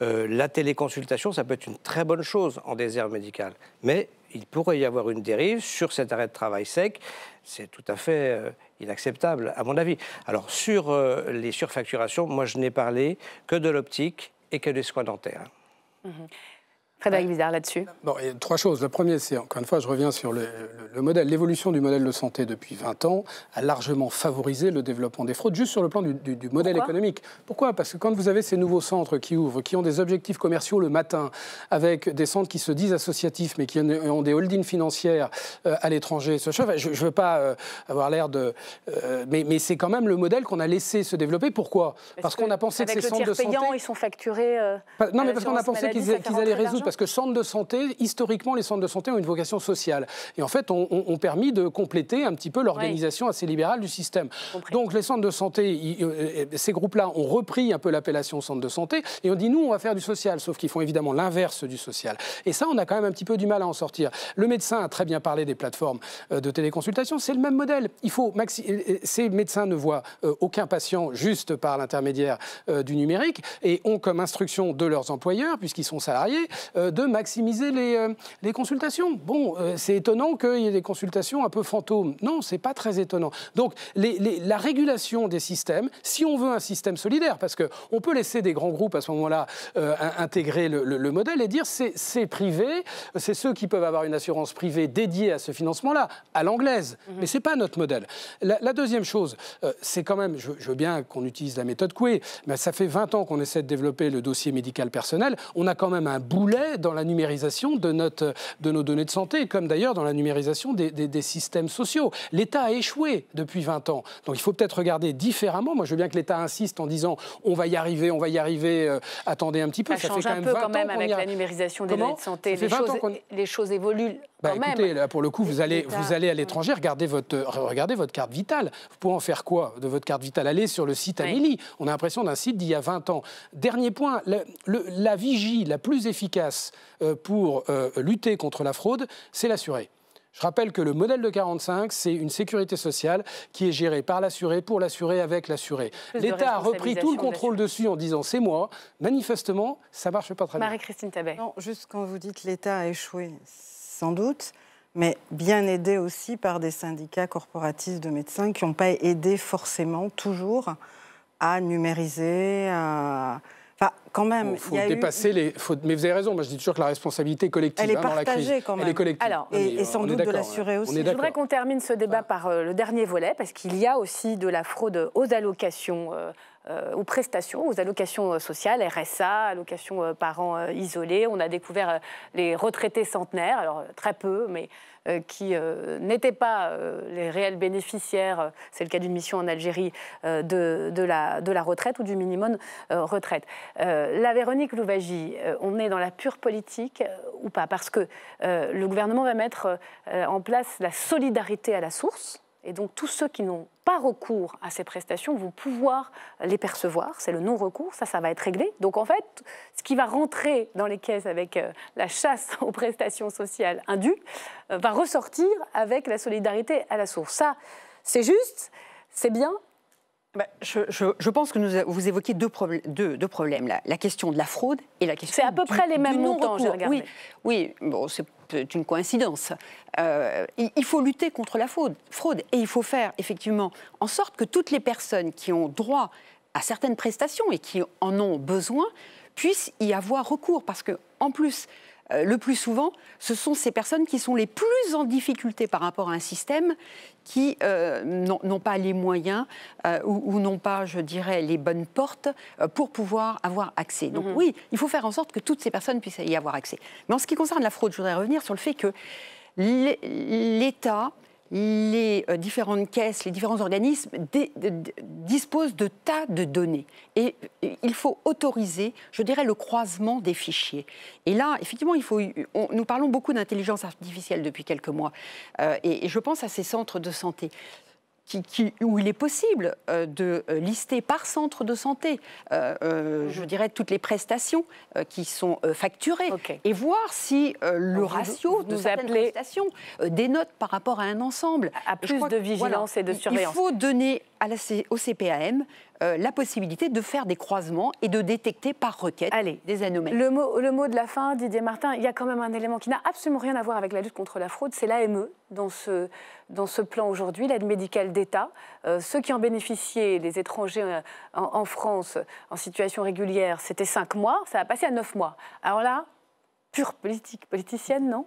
la téléconsultation, ça peut être une très bonne chose en désert médical, mais il pourrait y avoir une dérive sur cet arrêt de travail sec. C'est tout à fait euh, inacceptable, à mon avis. Alors, sur euh, les surfacturations, moi, je n'ai parlé que de l'optique et que des soins dentaires.
Mm-hmm. Frédéric Bizarre, là-dessus.
Bon, trois choses. La première, c'est, encore une fois, je reviens sur le, modèle. L'évolution du modèle de santé depuis 20 ans a largement favorisé le développement des fraudes, juste sur le plan du, modèle économique. Pourquoi Parce que quand vous avez ces nouveaux centres qui ouvrent, qui ont des objectifs commerciaux le matin, avec des centres qui se disent associatifs, mais qui ont des holdings financières euh, à l'étranger, ce je ne veux pas euh, avoir l'air de... Euh, mais, c'est quand même le modèle qu'on a laissé se développer. Pourquoi Parce, qu'on a pensé que ces centres de santé...
ils sont facturés... non, mais parce qu'on a pensé qu'ils allaient résoudre
parce que centres de santé, historiquement, les centres de santé ont une vocation sociale. Et en fait, ont on, permis de compléter un petit peu l'organisation assez libérale du système. Donc les centres de santé, euh, euh, ces groupes-là ont repris un peu l'appellation centre de santé et on dit nous, on va faire du social, sauf qu'ils font évidemment l'inverse du social. Et ça, on a quand même un petit peu du mal à en sortir. Le médecin a très bien parlé des plateformes euh, de téléconsultation, c'est le même modèle. Il faut ces médecins ne voient aucun patient juste par l'intermédiaire du numérique et ont comme instruction de leurs employeurs, puisqu'ils sont salariés, euh, de maximiser les, euh, consultations. Bon, euh, c'est étonnant qu'il y ait des consultations un peu fantômes. Non, c'est pas très étonnant. Donc, la régulation des systèmes, si on veut un système solidaire, parce qu'on peut laisser des grands groupes à ce moment-là intégrer le, modèle et dire c'est privé, c'est ceux qui peuvent avoir une assurance privée dédiée à ce financement-là, à l'anglaise. Mhm. Mais c'est pas notre modèle. La, deuxième chose, c'est quand même, je, je veux bien qu'on utilise la méthode Coué, mais ça fait 20 ans qu'on essaie de développer le dossier médical personnel. On a quand même un boulet dans la numérisation de, notre, de nos données de santé, comme d'ailleurs dans la numérisation des, des, systèmes sociaux. L'État a échoué depuis 20 ans. Donc il faut peut-être regarder différemment. Moi, je veux bien que l'État insiste en disant on va y arriver, on va y arriver, euh, attendez un petit peu. Ça, ça change un peu quand même avec la
numérisation des données de santé. Les choses, les choses, évoluent
bah écoutez, là, pour le coup, vous allez, vous allez à l'étranger, regardez votre, regardez votre carte vitale. Vous pouvez en faire quoi de votre carte vitale Allez sur le site Amélie. On a l'impression d'un site d'il y a 20 ans. Dernier point, la, la vigie la plus efficace euh, pour euh, lutter contre la fraude, c'est l'assuré. Je rappelle que le modèle de 45, c'est une sécurité sociale qui est gérée par l'assuré, pour l'assuré, avec l'assuré. L'État a repris tout le contrôle dessus en disant c'est moi. Manifestement, ça marche pas très bien.
Marie-Christine Tabet. juste quand vous dites l'État a échoué, sans doute,
mais bien
aidé aussi par des syndicats corporatistes de médecins qui n'ont pas aidé forcément toujours à numériser, à... Enfin, quand même. Il faut dépasser
les. Faut... Mais vous avez raison, moi je dis toujours que la responsabilité collective elle est hein, partagée, dans Quand même. est collective. Alors, et, sans doute de l'assurer hein. aussi. Je voudrais
qu'on termine ce débat par euh, le dernier volet, parce qu'il y a aussi de la fraude aux allocations. Euh, euh, aux prestations, aux allocations euh, sociales, RSA, allocations euh, parents isolés. On a découvert les retraités centenaires, alors très peu, mais qui n'étaient pas les réels bénéficiaires, c'est le cas d'une mission en Algérie, de, la, la retraite ou du minimum retraite. la Véronique Louvagie, on est dans la pure politique ou pas Parce que le gouvernement va mettre en place la solidarité à la source et donc tous ceux qui n'ont pas recours à ces prestations vont pouvoir les percevoir. C'est le non-recours, ça, ça va être réglé. Donc en fait, ce qui va rentrer dans les caisses avec euh, la chasse aux prestations sociales indues euh, va ressortir avec la solidarité à la source. Ça, c'est juste, c'est bien, bah,
je, pense que nous, vous évoquez deux, problèmes, problèmes la, question de la fraude et la question. C'est à peu près les mêmes montants, j'ai regardé. Oui, oui bon, c'est c'est une coïncidence. Euh, il faut lutter contre la fraude, fraude et il faut faire effectivement en sorte que toutes les personnes qui ont droit à certaines prestations et qui en ont besoin puissent y avoir recours parce que en plus euh, le plus souvent, ce sont ces personnes qui sont les plus en difficulté par rapport à un système qui euh, n'ont pas les moyens euh, ou, n'ont pas, je dirais, les bonnes portes pour pouvoir avoir accès. Donc mhm. oui, il faut faire en sorte que toutes ces personnes puissent y avoir accès. Mais en ce qui concerne la fraude, je voudrais revenir sur le fait que l'État les euh, différentes caisses, les différents organismes disposent de tas de données. Et il faut autoriser, je dirais, le croisement des fichiers. Et là, effectivement, il faut, nous parlons beaucoup d'intelligence artificielle depuis quelques mois. Euh, et, je pense à ces centres de santé où il est possible euh, de euh, lister par centre de santé, euh, je mhm. dirais, toutes les prestations qui sont facturées et voir si le ratio de certaines prestations dénote par rapport à un ensemble. À plus de vigilance et de surveillance. Il faut donner au CPAM euh, la possibilité de faire des croisements et de détecter par requête Allez, des anomalies.
Le mot, le mot de la fin, Didier Martin, il y a quand même un élément qui n'a absolument rien à voir avec la lutte contre la fraude, c'est l'AME dans ce, dans ce plan aujourd'hui, l'aide médicale d'État. Euh, ceux qui en bénéficiaient, les étrangers euh, en, France en situation régulière, c'était 5 mois, ça a passé à 9 mois. Alors là, pure politique politicienne, non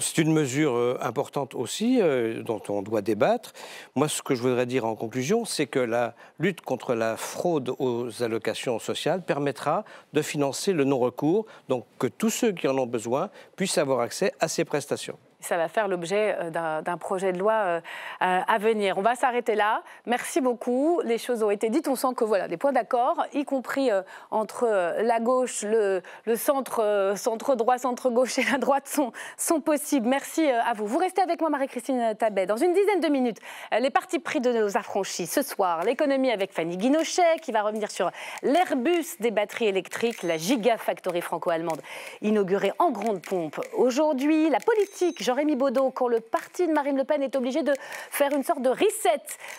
c'est une mesure euh, importante aussi euh, dont on doit débattre. Moi, ce que je voudrais dire en conclusion, c'est que la lutte contre la fraude aux allocations sociales permettra de financer le non-recours, donc que tous ceux qui en ont besoin puissent avoir accès à ces prestations.
Ça va faire l'objet euh, d'un projet de loi euh, à venir. On va s'arrêter là. Merci beaucoup. Les choses ont été dites. On sent que voilà des points d'accord, y compris euh, entre la gauche, le, centre, centre droit, centre gauche et la droite sont, sont possibles. Merci à vous. Vous restez avec moi, Marie-Christine Tabet. Dans une dizaine de minutes, les partis pris de nos affranchis. Ce soir, l'économie avec Fanny Guinochet qui va revenir sur l'Airbus des batteries électriques, la gigafactory franco-allemande inaugurée en grande pompe aujourd'hui, la politique rémy Baudot, quand le parti de Marine Le Pen est obligé de faire une sorte de reset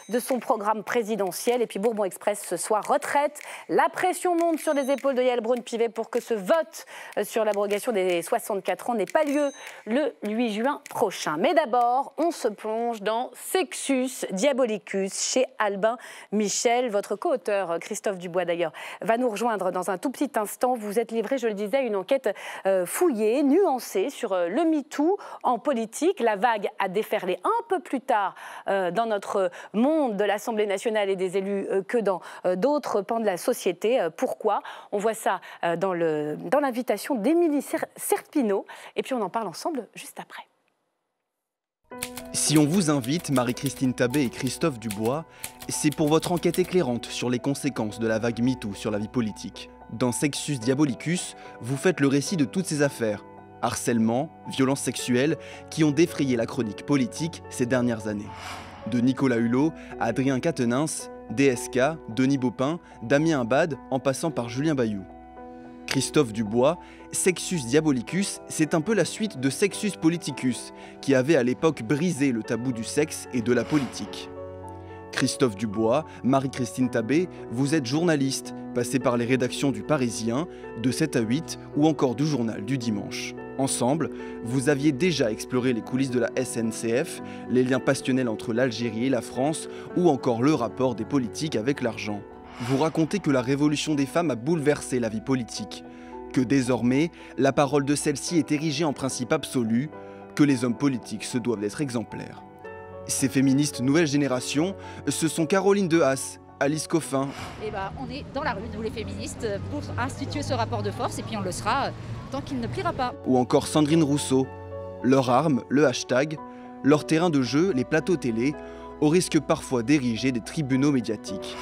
de son programme présidentiel. Et puis Bourbon Express ce soir, retraite. La pression monte sur les épaules de Yael Braun-Pivet pour que ce vote euh, sur l'abrogation des 64 ans n'ait pas lieu le 8 juin prochain. Mais d'abord, on se plonge dans Sexus Diabolicus chez Albin Michel. Votre co-auteur, Christophe Dubois d'ailleurs, va nous rejoindre dans un tout petit instant. Vous êtes livré, je le disais, à une enquête euh, fouillée, nuancée sur euh, le MeToo en politique. La vague a déferlé un peu plus tard euh, dans notre monde de l'Assemblée nationale et des élus euh, que dans euh, d'autres pans de la société. pourquoi On voit ça dans l'invitation d'Émilie serpino Et puis on en parle ensemble juste après.
Si on vous invite, Marie-Christine Tabé et Christophe Dubois, c'est pour votre enquête éclairante sur les conséquences de la vague MeToo sur la vie politique. Dans Sexus Diabolicus, vous faites le récit de toutes ces affaires, harcèlement, violences sexuelles, qui ont défrayé la chronique politique ces dernières années. De Nicolas Hulot Adrien Catenins, DSK, Denis Baupin, Damien Abad, en passant par Julien Bayou. Christophe Dubois, Sexus Diabolicus, c'est un peu la suite de Sexus Politicus, qui avait à l'époque brisé le tabou du sexe et de la politique. Christophe Dubois, Marie-Christine Tabé, vous êtes journaliste, passé par les rédactions du Parisien, de 7 à 8 ou encore du journal du dimanche. Ensemble, vous aviez déjà exploré les coulisses de la SNCF, les liens passionnels entre l'Algérie et la France, ou encore le rapport des politiques avec l'argent. Vous racontez que la révolution des femmes a bouleversé la vie politique, que désormais, la parole de celle-ci est érigée en principe absolu, que les hommes politiques se doivent d'être exemplaires. Ces féministes nouvelle génération, ce sont Caroline de Haas, Alice Coffin.
Eh ben, on est dans la rue, nous les féministes, euh, pour instituer ce rapport de force, et puis on le sera euh,
tant qu'il ne pliera pas.
Ou encore Sandrine Rousseau. Leur arme, le hashtag, leur terrain de jeu, les plateaux télé, au risque parfois d'ériger des tribunaux médiatiques.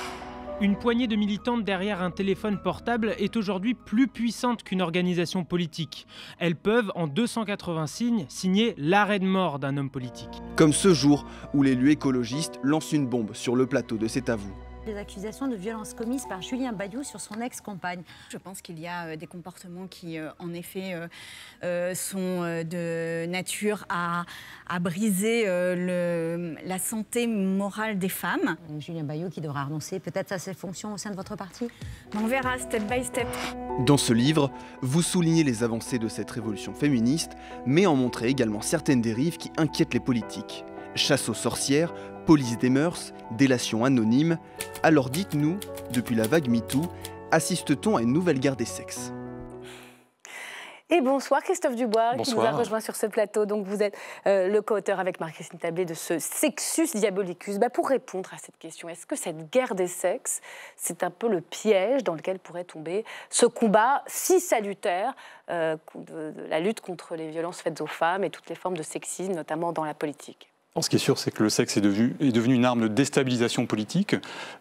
Une poignée de militantes derrière un téléphone portable est aujourd'hui plus puissante qu'une organisation politique. Elles peuvent, en 280 signes, signer l'arrêt de mort d'un homme politique.
Comme ce jour où l'élu écologiste lance une bombe sur le plateau de cet avou
des accusations
de violences commises par Julien bayou sur son ex-compagne. Je pense qu'il y a euh, des comportements qui, euh, en effet, euh, sont de nature à, à briser le, la santé morale des femmes. Julien Bayou qui devra renoncer peut-être à ses fonctions au sein de votre parti On verra step by step.
Dans ce livre, vous soulignez les avancées de cette révolution féministe, mais en montrez également certaines dérives qui inquiètent les politiques. Chasse aux sorcières, police des mœurs, délation anonyme. Alors dites-nous, depuis la vague MeToo, assiste-t-on à une nouvelle guerre des sexes
et bonsoir Christophe Dubois qui nous a rejoint sur ce plateau. Donc vous êtes euh, le co-auteur avec Marie-Christine Tablé de ce Sexus Diabolicus. Bah, pour répondre à cette question, est-ce que cette guerre des sexes, c'est un peu le piège dans lequel pourrait tomber ce combat si salutaire euh, de la lutte contre les violences faites aux femmes et toutes les formes de sexisme, notamment dans la politique
ce qui est sûr, c'est que le sexe est devenu, une arme de déstabilisation politique.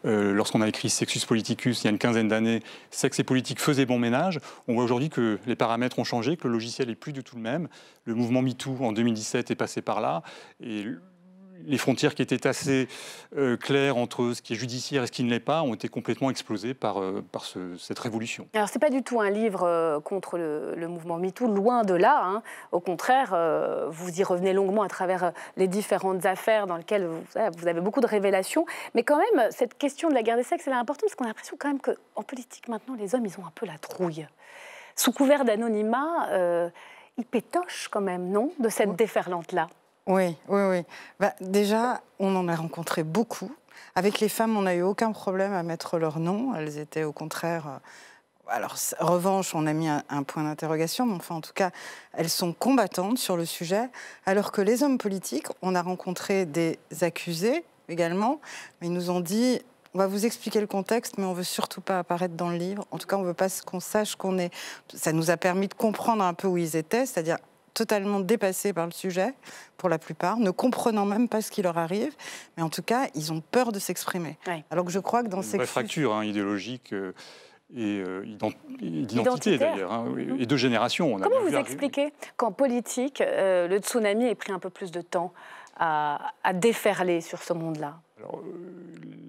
Euh, lorsqu'on a écrit Sexus Politicus il y a une quinzaine d'années, Sexe et politique faisaient bon ménage. On voit aujourd'hui que les paramètres ont changé, que le logiciel n'est plus du tout le même. Le mouvement MeToo en 2017 est passé par là les frontières qui étaient assez euh, claires entre ce qui est judiciaire et ce qui ne l'est pas ont été complètement explosées par, euh, cette révolution.
Alors, ce n'est pas du tout un livre euh, contre le, mouvement MeToo, loin de là. Hein. Au contraire, vous y revenez longuement à travers les différentes affaires dans lesquelles vous, avez beaucoup de révélations. Mais quand même, cette question de la guerre des sexes, elle est importante parce qu'on a l'impression quand même qu'en politique, maintenant, les hommes, ils ont un peu la trouille. Sous couvert d'anonymat, ils pétochent quand même, non, de cette déferlante-là oui, oui,
oui. Bah, déjà, on en a rencontré beaucoup. Avec les femmes, on n'a eu aucun problème à mettre leur nom. Elles étaient au contraire... Euh, alors, revanche, on a mis un, point d'interrogation, mais enfin, en tout cas, elles sont combattantes sur le sujet, alors que les hommes politiques, on a rencontré des accusés également, mais ils nous ont dit on va vous expliquer le contexte, mais on veut surtout pas apparaître dans le livre. En tout cas, on veut pas qu'on sache qu'on est. Ça nous a permis de comprendre un peu où ils étaient, c'est-à-dire totalement dépassés par le sujet, pour la plupart, ne comprenant même pas ce qui leur arrive. Mais en tout cas, ils ont peur de s'exprimer.
Alors que je crois que dans Une ces... fracture hein, idéologique. Euh, et, euh, d'identité d'ailleurs, hein, mhm. et de génération. On a Comment vous expliquez
qu'en politique, euh, le tsunami ait pris un peu plus de temps à, déferler sur ce monde-là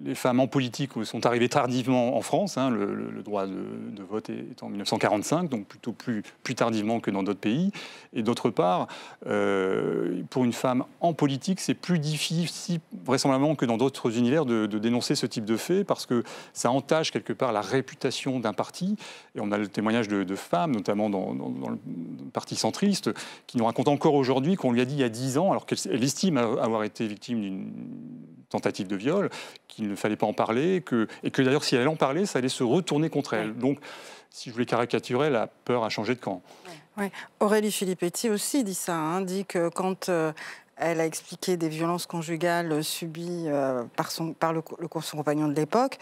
les femmes en politique sont arrivées tardivement en France. Hein, le, droit de, vote est, en 1945, donc plutôt plus, plus tardivement que dans d'autres pays. Et d'autre part, euh, pour une femme en politique, c'est plus difficile, vraisemblablement, que dans d'autres univers de, dénoncer ce type de fait, parce que ça entache quelque part la réputation d'un parti. Et on a le témoignage de, femmes, notamment dans, dans, le parti centriste, qui nous racontent encore aujourd'hui qu'on lui a dit il y a dix ans, alors qu'elle estime avoir été victime d'une tentative de viol, qu'il ne fallait pas en parler, que, et que d'ailleurs, si elle en parlait, ça allait se retourner contre elle. Donc, si je voulais caricaturer, la peur a changé de camp.
Aurélie Filippetti aussi dit ça, indique hein, dit que quand euh, elle a expliqué des violences conjugales euh, subies euh, par, son, par le, compagnon de l'époque,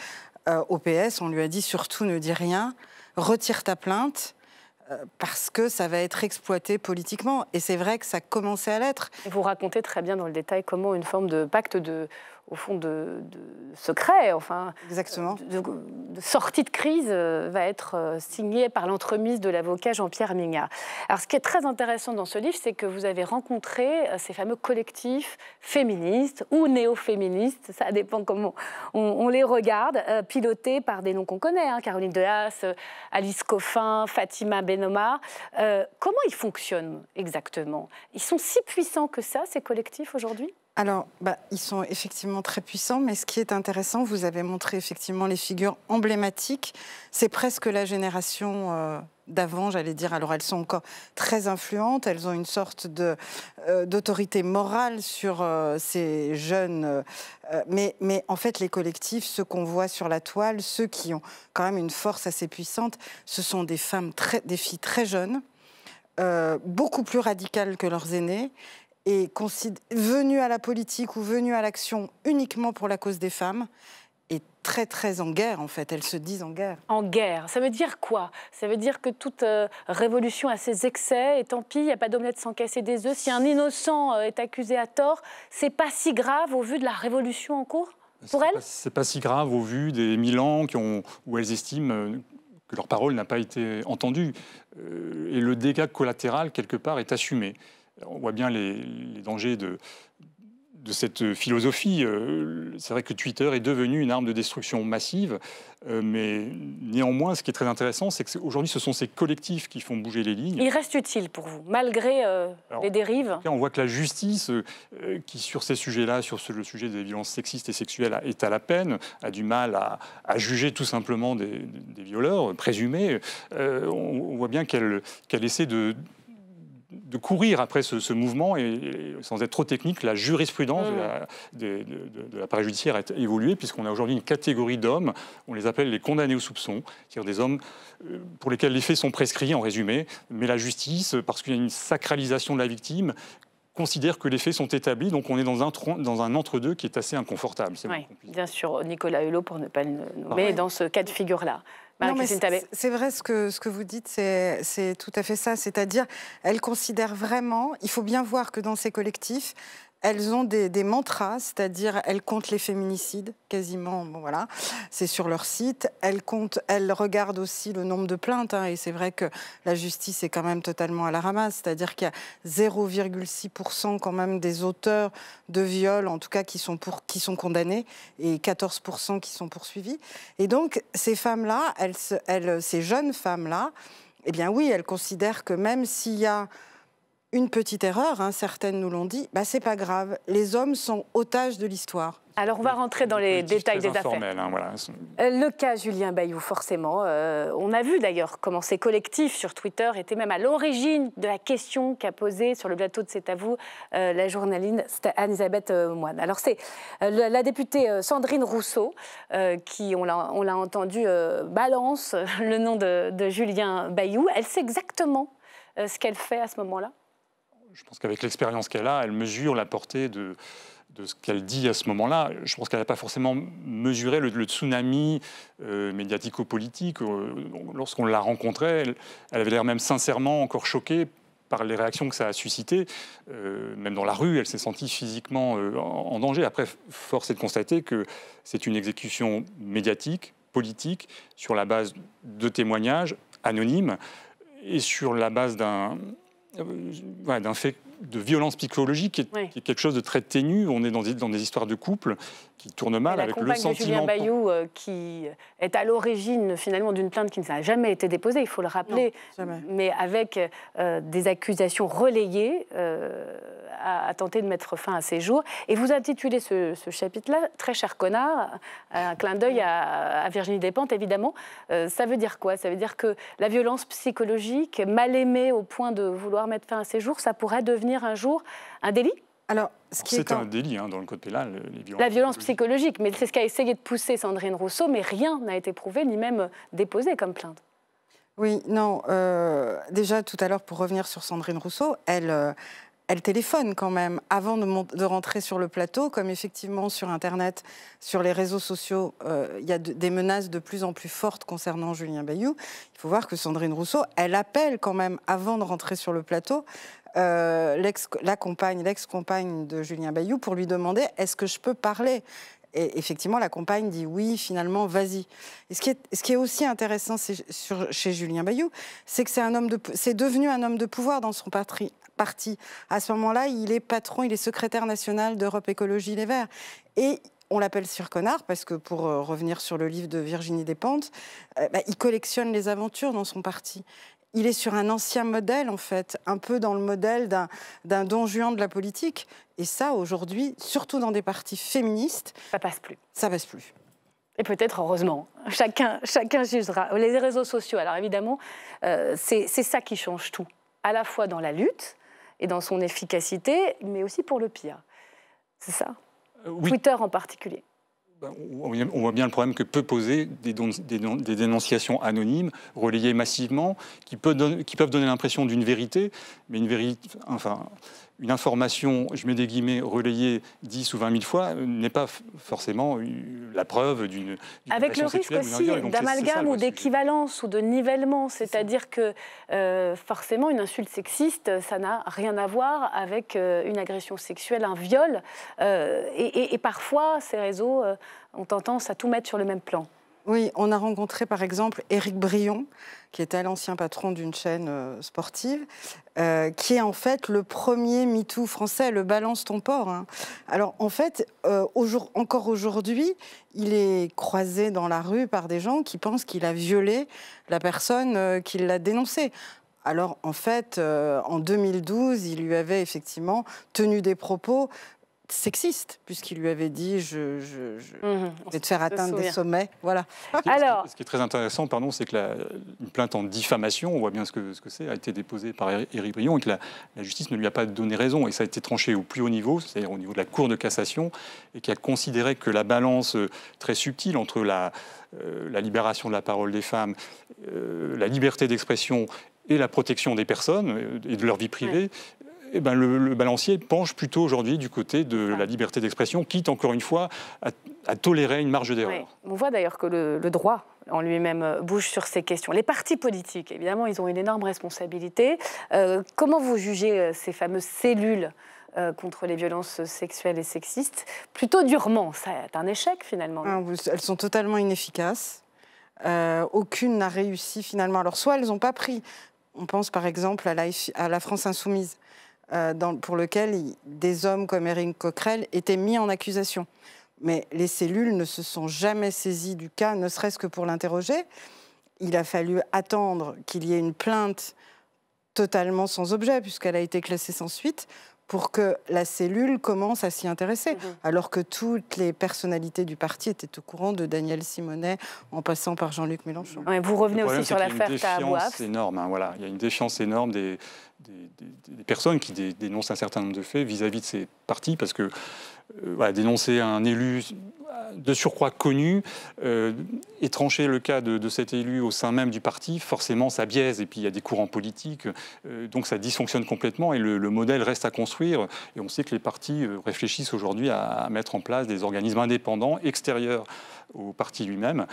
au PS, on lui a dit surtout ne dis rien, retire ta plainte, parce que ça va être exploité politiquement. Et c'est vrai que ça commençait à l'être. Vous racontez très bien dans le
détail comment une forme de pacte de au fond, de, secret, enfin, Exactement. De, sortie de crise euh, va être euh, signée par l'entremise de l'avocat Jean-Pierre Mignard. Alors, ce qui est très intéressant dans ce livre, c'est que vous avez rencontré euh, ces fameux collectifs féministes ou néo-féministes, ça dépend comment on, les regarde, pilotés par des noms qu'on connaît, hein, Caroline Delas, Alice Coffin, Fatima Benoma. comment ils fonctionnent exactement Ils sont si puissants que ça, ces collectifs, aujourd'hui
alors, bah, ils sont effectivement très puissants, mais ce qui est intéressant, vous avez montré effectivement les figures emblématiques. C'est presque la génération euh, d'avant, j'allais dire. Alors, elles sont encore très influentes, elles ont une sorte euh, d'autorité morale sur euh, ces jeunes. Mais, en fait, les collectifs, ceux qu'on voit sur la toile, ceux qui ont quand même une force assez puissante, ce sont des femmes, des filles très jeunes. beaucoup plus radicales que leurs aînés et venue à la politique ou venue à l'action uniquement pour la cause des femmes est très très en guerre en fait, elles se disent en
guerre. En guerre, ça veut dire quoi Ça veut dire que toute euh, révolution a ses excès et tant pis, il n'y a pas d'omelette sans casser des œufs. Si un innocent euh, est accusé à tort, c'est pas si grave au vu de la révolution en cours pour elles
C'est pas si grave au vu des mille ans qui ont, où elles estiment euh, que leur parole n'a pas été entendue. et le dégât collatéral, quelque part, est assumé on voit bien les, dangers de, cette philosophie. Euh, c'est vrai que Twitter est devenu une arme de destruction massive, euh, mais néanmoins, ce qui est très intéressant, c'est qu'aujourd'hui, ce sont ces collectifs qui font bouger les lignes.
Il reste utile pour vous, malgré euh, les dérives
On voit que la justice, qui sur ces sujets-là, sur le sujet des violences sexistes et sexuelles, est à la peine, a du mal à, juger tout simplement des, violeurs présumés. on, voit bien qu'elle essaie de de courir après ce, mouvement et, sans être trop technique, la jurisprudence de l'appareil mmh. judiciaire a évolué puisqu'on a aujourd'hui une catégorie d'hommes, on les appelle les condamnés au soupçon, c'est-à-dire des hommes euh, pour lesquels les faits sont prescrits en résumé, mais la justice, parce qu'il y a une sacralisation de la victime, considère que les faits sont établis, donc on est dans un, entre-deux qui est assez inconfortable. oui,
bien sûr, Nicolas Hulot, pour ne pas le nommer, dans ce cas de figure-là. C'est vrai ce que, ce que vous dites, c'est tout à fait
ça. C'est-à-dire, elle considère vraiment, il faut bien voir que dans ces collectifs, elles ont des, mantras, c'est-à-dire elles comptent les féminicides quasiment, voilà, c'est sur leur site. Elles comptent, elles regardent aussi le nombre de plaintes, hein, et c'est vrai que la justice est quand même totalement à la ramasse, c'est-à-dire qu'il y a 0,6% quand même des auteurs de viols, en tout cas qui sont, qui sont condamnés, et 14% qui sont poursuivis. Et donc ces femmes-là, elles, ces jeunes femmes-là, eh bien oui, elles considèrent que même s'il y a une petite erreur, hein, certaines nous l'ont dit, bah, c'est pas grave,
les hommes sont
otages de l'histoire.
Alors on va rentrer dans les détails des affaires. Hein, euh, le cas Julien Bayou, forcément. Euh, on a vu d'ailleurs comment ces collectifs sur Twitter étaient même à l'origine de la question qu'a posée sur le plateau de C'est à vous euh, la journaliste Anne-Elisabeth Moine. Alors c'est la députée Sandrine Rousseau qui, on l'a entendu, balance le nom de Julien Bayou. Elle sait exactement ce qu'elle fait à ce moment-là
je pense qu'avec l'expérience qu'elle a, elle mesure la portée de, ce qu'elle dit à ce moment-là. Je pense qu'elle n'a pas forcément mesuré le, tsunami euh, médiatico-politique. Euh, lorsqu'on l'a rencontrée, elle, avait l'air même sincèrement encore choquée par les réactions que ça a suscité, euh, même dans la rue, elle s'est sentie physiquement en danger. Après, force est de constater que c'est une exécution médiatique, politique, sur la base de témoignages anonymes et sur la base d'un euh, ouais dans fait de violence psychologique qui est, quelque chose de très ténu. On est dans des, dans des histoires de couple qui tournent mal avec le sentiment. De Julien Bayou
euh, qui est à l'origine finalement d'une plainte qui ne n'a jamais été déposée, il faut le rappeler, mais avec euh, des accusations relayées euh, à, tenter de mettre fin à ses jours. Et vous intitulez ce, chapitre-là Très cher connard, un clin d'œil à, à, Virginie Despentes évidemment. ça veut dire quoi Ça veut dire que la violence psychologique, mal aimée au point de vouloir mettre fin à ses jours, ça pourrait devenir un jour un délit alors, c'est un
délit hein, dans le côté-là. Euh, les violences.
La violence psychologique, mais c'est ce qu'a essayé de pousser Sandrine Rousseau, mais rien n'a été prouvé ni même euh, déposé comme plainte.
Oui, non. Euh, déjà, tout à l'heure, pour revenir sur Sandrine Rousseau, elle, elle téléphone quand même avant de, de, rentrer sur le plateau, comme effectivement sur Internet, sur les réseaux sociaux, il y a des menaces de plus en plus fortes concernant Julien Bayou. Il faut voir que Sandrine Rousseau, elle appelle quand même avant de rentrer sur le plateau euh, l'ex, compagne, l'ex-compagne de Julien Bayou pour lui demander est-ce que je peux parler et effectivement, la compagne dit oui, finalement, vas-y. Et ce qui est, ce qui est aussi intéressant c'est, sur, chez Julien Bayou, c'est que c'est un homme de, c'est devenu un homme de pouvoir dans son parti. À ce moment-là, il est patron, il est secrétaire national d'Europe Écologie Les Verts. Et on l'appelle Connard parce que, pour euh, revenir sur le livre de Virginie Despentes, euh, bah, il collectionne les aventures dans son parti il est sur un ancien modèle, en fait, un peu dans le modèle d'un don juan de la politique. Et ça, aujourd'hui,
surtout dans des partis féministes... Ça passe plus. Ça passe plus. Et peut-être heureusement, chacun, chacun jugera. Les réseaux sociaux, alors évidemment, euh, c'est ça qui change tout, à la fois dans la lutte et dans son efficacité, mais aussi pour le pire. C'est ça. Euh, Twitter en particulier.
Ben, on voit bien le problème que peut poser des, dénonciations anonymes, relayées massivement, qui, qui peuvent donner l'impression d'une vérité, mais une vérité, enfin, une information, je mets des guillemets, relayée 10 ou 20 000 fois, n'est pas forcément la preuve d'une... Avec le risque aussi d'amalgame ou
d'équivalence ou de nivellement, c'est-à-dire que euh, forcément une insulte sexiste, ça n'a rien à voir avec euh, une agression sexuelle, un viol. Euh, et, parfois, ces réseaux ont tendance à tout mettre sur le même plan.
Oui, on a rencontré par exemple Éric Brion, qui était l'ancien patron d'une chaîne euh, sportive, euh, qui est en fait le premier MeToo français, le balance ton port. Hein. Alors en fait, euh, encore aujourd'hui, il est croisé dans la rue par des gens qui pensent qu'il a violé la personne qui l'a dénoncé. Alors en fait, en 2012, il lui avait effectivement tenu des propos sexiste, puisqu'il lui avait dit je,
mhm. vais te faire atteindre des
sommets. Voilà.
Alors...
ce qui, est très intéressant, pardon, c'est que la, plainte en diffamation, on voit bien ce que c'est, ce que a été déposée par Éric Brion et que la, justice ne lui a pas donné raison. Et ça a été tranché au plus haut niveau, c'est-à-dire au niveau de la Cour de cassation, et qui a considéré que la balance euh, très subtile entre euh, la, libération de la parole des femmes, euh, la liberté d'expression et la protection des personnes et de leur vie privée eh ben, le, balancier penche plutôt aujourd'hui du côté de ah. la liberté d'expression, quitte encore une fois à, tolérer une marge d'erreur.
On voit d'ailleurs que le, droit en lui-même euh, bouge sur ces questions. Les partis politiques, évidemment, ils ont une énorme responsabilité. Euh, comment vous jugez euh, ces fameuses cellules contre les violences sexuelles et sexistes Plutôt durement, c'est un échec finalement. Ah, elles sont totalement inefficaces.
aucune n'a réussi finalement. Alors soit elles n'ont pas pris. On pense par exemple à la France insoumise. Euh, pour lequel des hommes comme Erin Coquerel étaient mis en accusation. Mais les cellules ne se sont jamais saisies du cas, ne serait-ce que pour l'interroger. Il a fallu attendre qu'il y ait une plainte totalement sans objet, puisqu'elle a été classée sans suite, pour que la cellule commence à s'y intéresser. Mhm. Alors que toutes les personnalités du parti étaient au courant de Daniel Simonet en passant par Jean-Luc Mélenchon. vous revenez aussi
sur l'affaire énorme. Hein, voilà. Il y a une défiance énorme des, personnes qui dénoncent un certain nombre de faits vis-à-vis -vis de ces partis parce que euh, dénoncer un élu de surcroît connu et euh, trancher le cas de, cet élu au sein même du parti, forcément ça biaise et puis il y a des courants politiques, euh, donc ça dysfonctionne complètement et le, modèle reste à construire. Et on sait que les partis réfléchissent aujourd'hui à, mettre en place des organismes indépendants extérieurs au parti lui-même,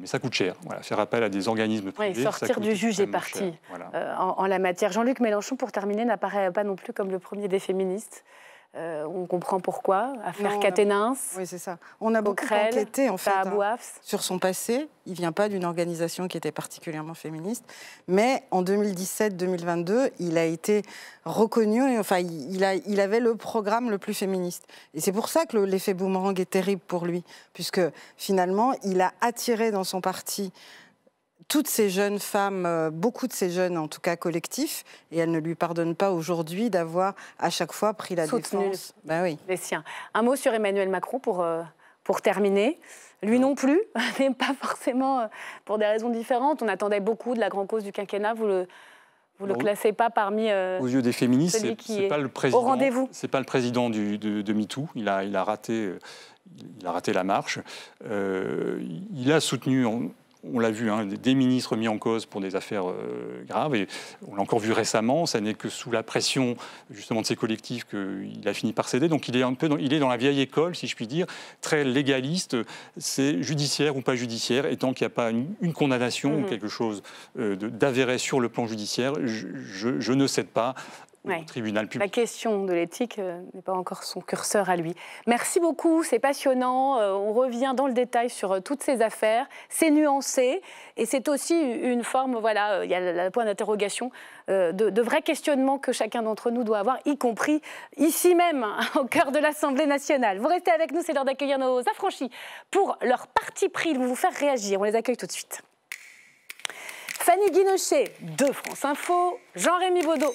mais ça coûte cher. faire appel à des organismes privés. Oui, sortir du juge et parti
en, la matière. Jean-Luc Mélenchon, pour terminer, n'apparaît pas non plus comme le premier des féministes. Euh, on comprend pourquoi, affaire Caténins.
Oui, c'est ça. On a beaucoup enquêté, en fait, hein. sur son passé. Il vient pas d'une organisation qui était particulièrement féministe. Mais en 2017-2022, il a été reconnu, enfin, il, a, il avait le programme le plus féministe. Et c'est pour ça que l'effet boomerang est terrible pour lui, puisque finalement, il a attiré dans son parti toutes ces jeunes femmes, euh, beaucoup de ces jeunes en tout cas collectifs, et elle ne lui pardonne
pas aujourd'hui d'avoir à chaque fois pris la défense bah oui. les siens. Un mot sur Emmanuel Macron pour, euh, pour terminer. Lui non plus, mais pas forcément euh, pour des raisons différentes. On attendait beaucoup de la grande cause du quinquennat, vous le, vous ne le classez pas parmi. aux yeux des féministes, c'est pas le président. rendez-vous.
C'est pas le président du, de, de, MeToo. Il a, il a raté, il a raté la marche. il a soutenu on l'a vu, hein, des ministres mis en cause pour des affaires euh, graves, et on l'a encore vu récemment, ça n'est que sous la pression justement de ces collectifs qu'il a fini par céder. Donc il est un peu dans, il est dans la vieille école, si je puis dire, très légaliste, c'est judiciaire ou pas judiciaire, et tant qu'il n'y a pas une, condamnation ou mhm. quelque chose euh, d'avéré sur le plan judiciaire, je, je ne cède pas tribunal La
question de l'éthique euh, n'est pas encore son curseur à lui. Merci beaucoup, c'est passionnant. Euh, on revient dans le détail sur euh, toutes ces affaires. C'est nuancé et c'est aussi une forme, voilà, il y a le point d'interrogation, de, de vrais questionnements que chacun d'entre nous doit avoir, y compris ici même, hein, au cœur de l'Assemblée nationale. Vous restez avec nous, c'est l'heure d'accueillir nos affranchis pour leur parti pris. Ils vont vous faire réagir. On les accueille tout de suite. Fanny Guinochet de France Info, Jean-Rémy Baudot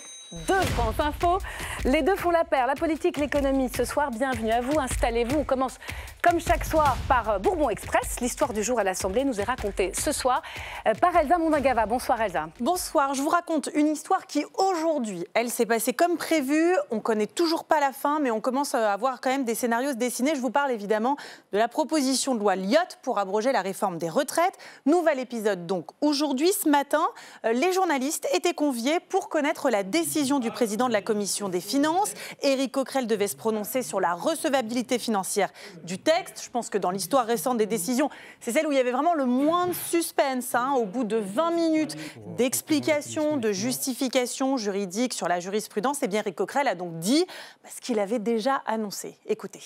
deux France Info. Les deux font la paire, la politique, l'économie. Ce soir, bienvenue à vous, installez-vous. On commence comme chaque soir par Bourbon Express, l'histoire du jour à l'Assemblée nous est racontée ce soir euh, par Elsa Mondagava. Bonsoir Elsa.
Bonsoir, je vous raconte une histoire qui aujourd'hui, elle s'est passée comme prévu. On connaît toujours pas la fin, mais on commence à avoir quand même des scénarios dessinés. Je vous parle évidemment de la proposition de loi Lyotte pour abroger la réforme des retraites. Nouvel épisode donc aujourd'hui, ce matin. Euh, les journalistes étaient conviés pour connaître la décision du président de la Commission des Finances. Éric Coquerel devait se prononcer sur la recevabilité financière du texte je pense que dans l'histoire récente des décisions, c'est celle où il y avait vraiment le moins de suspense. Hein, au bout de 20 minutes d'explications, de justifications juridiques sur la jurisprudence, et eh bien Rick Coquerel a donc dit ce qu'il avait déjà annoncé. Écoutez.